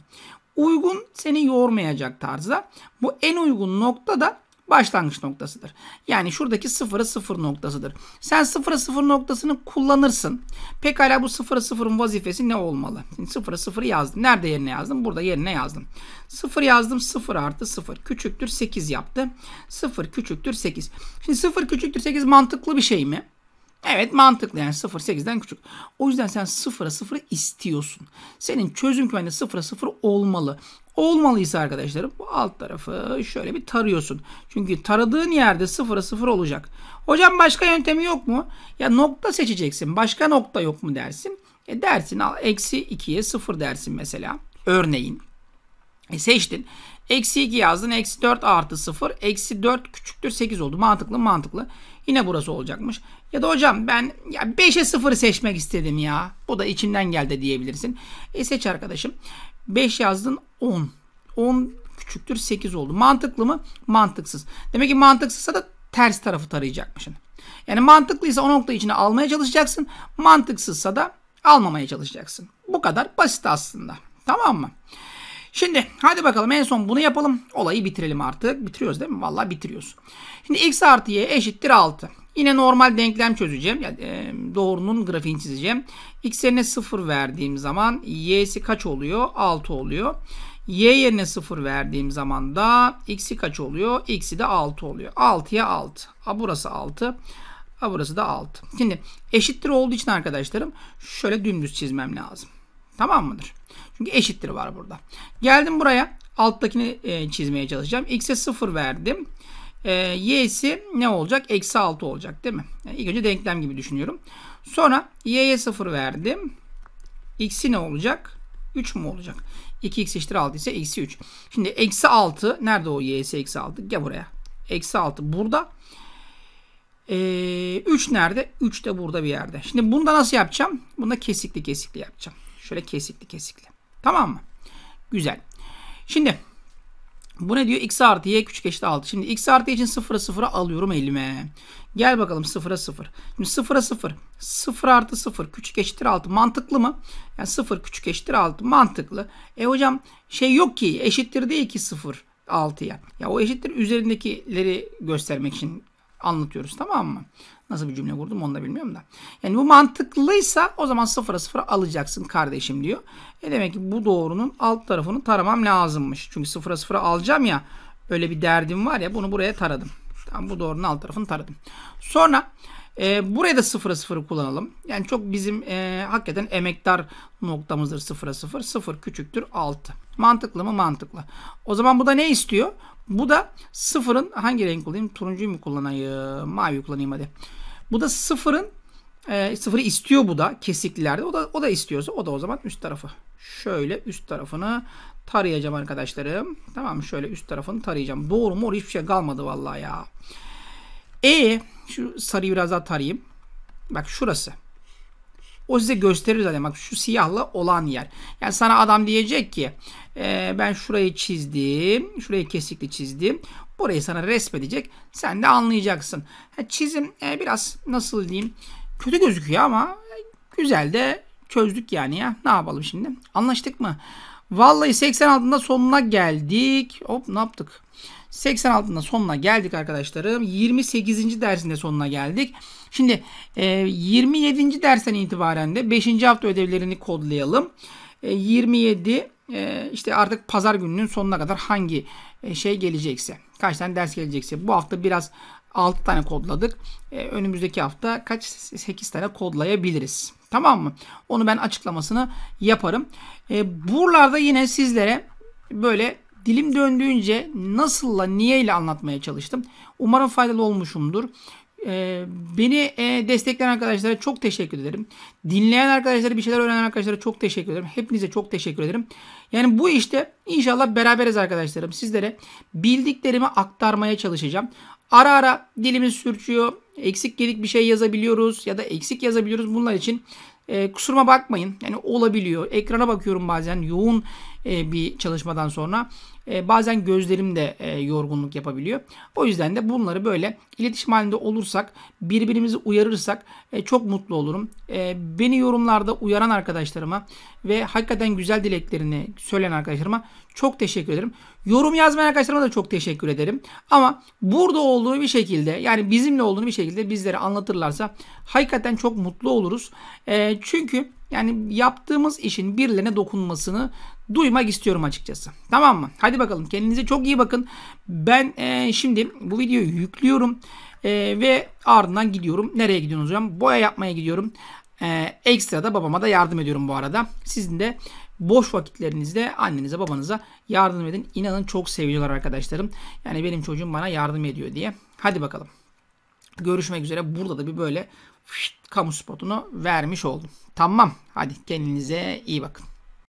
Uygun seni yormayacak tarzda. Bu en uygun nokta da başlangıç noktasıdır. Yani şuradaki sıfırı sıfır noktasıdır. Sen sıfırı sıfır noktasını kullanırsın. Pekala bu sıfırı sıfırın vazifesi ne olmalı? Şimdi sıfıra sıfırı yazdım. Nerede yerine yazdım? Burada yerine yazdım. Sıfır yazdım. Sıfır artı sıfır küçüktür 8 yaptı. Sıfır küçüktür 8. Şimdi sıfır küçüktür 8 mantıklı bir şey mi? Evet mantıklı yani 0 8'den küçük. O yüzden sen 0'a 0 istiyorsun. Senin çözüm güvenli 0'a 0 olmalı olmalıysa arkadaşlarım bu alt tarafı şöyle bir tarıyorsun. Çünkü taradığın yerde sıfıra sıfır olacak. Hocam başka yöntemi yok mu? Ya nokta seçeceksin. Başka nokta yok mu dersin? E dersin al eksi 2'ye 0 dersin mesela. Örneğin. E seçtin. Eksi 2 yazdın. Eksi 4 artı 0. Eksi 4 küçüktür 8 oldu. Mantıklı mantıklı. Yine burası olacakmış. Ya da hocam ben ya 5'e 0'ı seçmek istedim ya. Bu da içimden geldi diyebilirsin. E seç arkadaşım. 5 yazdın 10. 10 küçüktür 8 oldu. Mantıklı mı? Mantıksız. Demek ki mantıksızsa da ters tarafı tarayacakmışsın. Yani mantıklıysa o nokta içine almaya çalışacaksın. Mantıksızsa da almamaya çalışacaksın. Bu kadar basit aslında. Tamam mı? Şimdi hadi bakalım en son bunu yapalım. Olayı bitirelim artık. Bitiriyoruz değil mi? Valla bitiriyoruz. Şimdi x artı y eşittir 6. Yine normal denklem çözeceğim. Yani, e, doğrunun grafiğini çizeceğim. X yerine 0 verdiğim zaman y'si kaç oluyor? 6 oluyor. Y yerine 0 verdiğim zaman da x'i kaç oluyor? X'i de 6 oluyor. 6'ya 6. A burası 6. A burası da 6. Şimdi eşittir olduğu için arkadaşlarım şöyle dümdüz çizmem lazım. Tamam mıdır? Çünkü eşittir var burada. Geldim buraya. Alttakini e, çizmeye çalışacağım. X'e 0 verdim. Ee, y'si ne olacak? Eksi 6 olacak değil mi? Yani ilk önce denklem gibi düşünüyorum. Sonra y'ye 0 verdim. x'i ne olacak? 3 mu olacak? 2x eşittir 6 ise eksi 3. Şimdi eksi 6 nerede o y'si eksi 6? Gel buraya. Eksi 6 burada. Ee, 3 nerede? 3 de burada bir yerde. Şimdi bunu da nasıl yapacağım? Bunu da kesikli kesikli yapacağım. Şöyle kesikli kesikli. Tamam mı? Güzel. Şimdi bu ne diyor? x artı y küçük eşit 6. Şimdi x artı y için 0'a 0'a alıyorum elime. Gel bakalım 0'a 0. Şimdi 0'a 0. 0 artı 0 küçük eşittir 6. Mantıklı mı? Yani 0 küçük eşittir 6. Mantıklı. E hocam şey yok ki eşittir değil ki 0 6'ya. Ya o eşittir üzerindekileri göstermek için anlatıyoruz tamam mı? Nasıl bir cümle kurdum onu da bilmiyorum da. Yani bu mantıklıysa o zaman sıfıra sıfıra alacaksın kardeşim diyor. E demek ki bu doğrunun alt tarafını taramam lazımmış. Çünkü sıfıra sıfıra alacağım ya öyle bir derdim var ya bunu buraya taradım. Tamam bu doğrunun alt tarafını taradım. Sonra e, buraya da sıfıra sıfırı kullanalım. Yani çok bizim e, hakikaten emektar noktamızdır sıfıra sıfır. Sıfır küçüktür altı. Mantıklı mı? Mantıklı. O zaman bu da ne istiyor? Bu da sıfırın hangi renk kullanayım? Turuncuyu mu kullanayım? Mavi kullanayım hadi. Bu da sıfırın e, sıfırı istiyor bu da kesiklerde. O da o da istiyorsa o da o zaman üst tarafı. Şöyle üst tarafını tarayacağım arkadaşlarım. Tamam şöyle üst tarafını tarayacağım. Doğru mu? Hiçbir şey kalmadı vallahi ya. E şu sarıyı biraz daha tarayayım. Bak şurası. O size gösterir zaten. Bak şu siyahla olan yer. Yani sana adam diyecek ki e, ben şurayı çizdim. Şurayı kesikli çizdim. Burayı sana resmedecek. Sen de anlayacaksın. çizim e, biraz nasıl diyeyim kötü gözüküyor ama e, güzel de çözdük yani ya. Ne yapalım şimdi? Anlaştık mı? Vallahi 80 altında sonuna geldik. Hop ne yaptık? 80 altında sonuna geldik arkadaşlarım. 28. dersinde sonuna geldik. Şimdi 27. E, dersten itibaren de 5. hafta ödevlerini kodlayalım. 27 işte artık pazar gününün sonuna kadar hangi şey gelecekse kaç tane ders gelecekse. Bu hafta biraz 6 tane kodladık. E, önümüzdeki hafta kaç 8 tane kodlayabiliriz. Tamam mı? Onu ben açıklamasını yaparım. E, buralarda yine sizlere böyle dilim döndüğünce nasılla niye ile anlatmaya çalıştım. Umarım faydalı olmuşumdur. Ee, beni e, destekleyen arkadaşlara çok teşekkür ederim. Dinleyen arkadaşlara, bir şeyler öğrenen arkadaşlara çok teşekkür ederim. Hepinize çok teşekkür ederim. Yani bu işte inşallah beraberiz arkadaşlarım. Sizlere bildiklerimi aktarmaya çalışacağım. Ara ara dilimiz sürçüyor. Eksik gedik bir şey yazabiliyoruz ya da eksik yazabiliyoruz. Bunlar için e, kusuruma bakmayın. Yani olabiliyor. Ekrana bakıyorum bazen yoğun e, bir çalışmadan sonra. E, bazen gözlerim de e, yorgunluk yapabiliyor. O yüzden de bunları böyle iletişim halinde olursak, birbirimizi uyarırsak e, çok mutlu olurum. E, beni yorumlarda uyaran arkadaşlarıma ve hakikaten güzel dileklerini söyleyen arkadaşlarıma çok teşekkür ederim. Yorum yazmayan arkadaşlarıma da çok teşekkür ederim. Ama burada olduğunu bir şekilde yani bizimle olduğunu bir şekilde bizlere anlatırlarsa hakikaten çok mutlu oluruz. E, çünkü yani yaptığımız işin birilerine dokunmasını duymak istiyorum açıkçası. Tamam mı? Hadi bakalım kendinize çok iyi bakın. Ben e, şimdi bu videoyu yüklüyorum e, ve ardından gidiyorum. Nereye gidiyorsunuz hocam? Boya yapmaya gidiyorum. E, ekstra da babama da yardım ediyorum bu arada. Sizin de boş vakitlerinizde annenize babanıza yardım edin. İnanın çok seviyorlar arkadaşlarım. Yani benim çocuğum bana yardım ediyor diye. Hadi bakalım. Görüşmek üzere. Burada da bir böyle kamu spotunu vermiş oldum. Tamam. Hadi kendinize iyi bakın.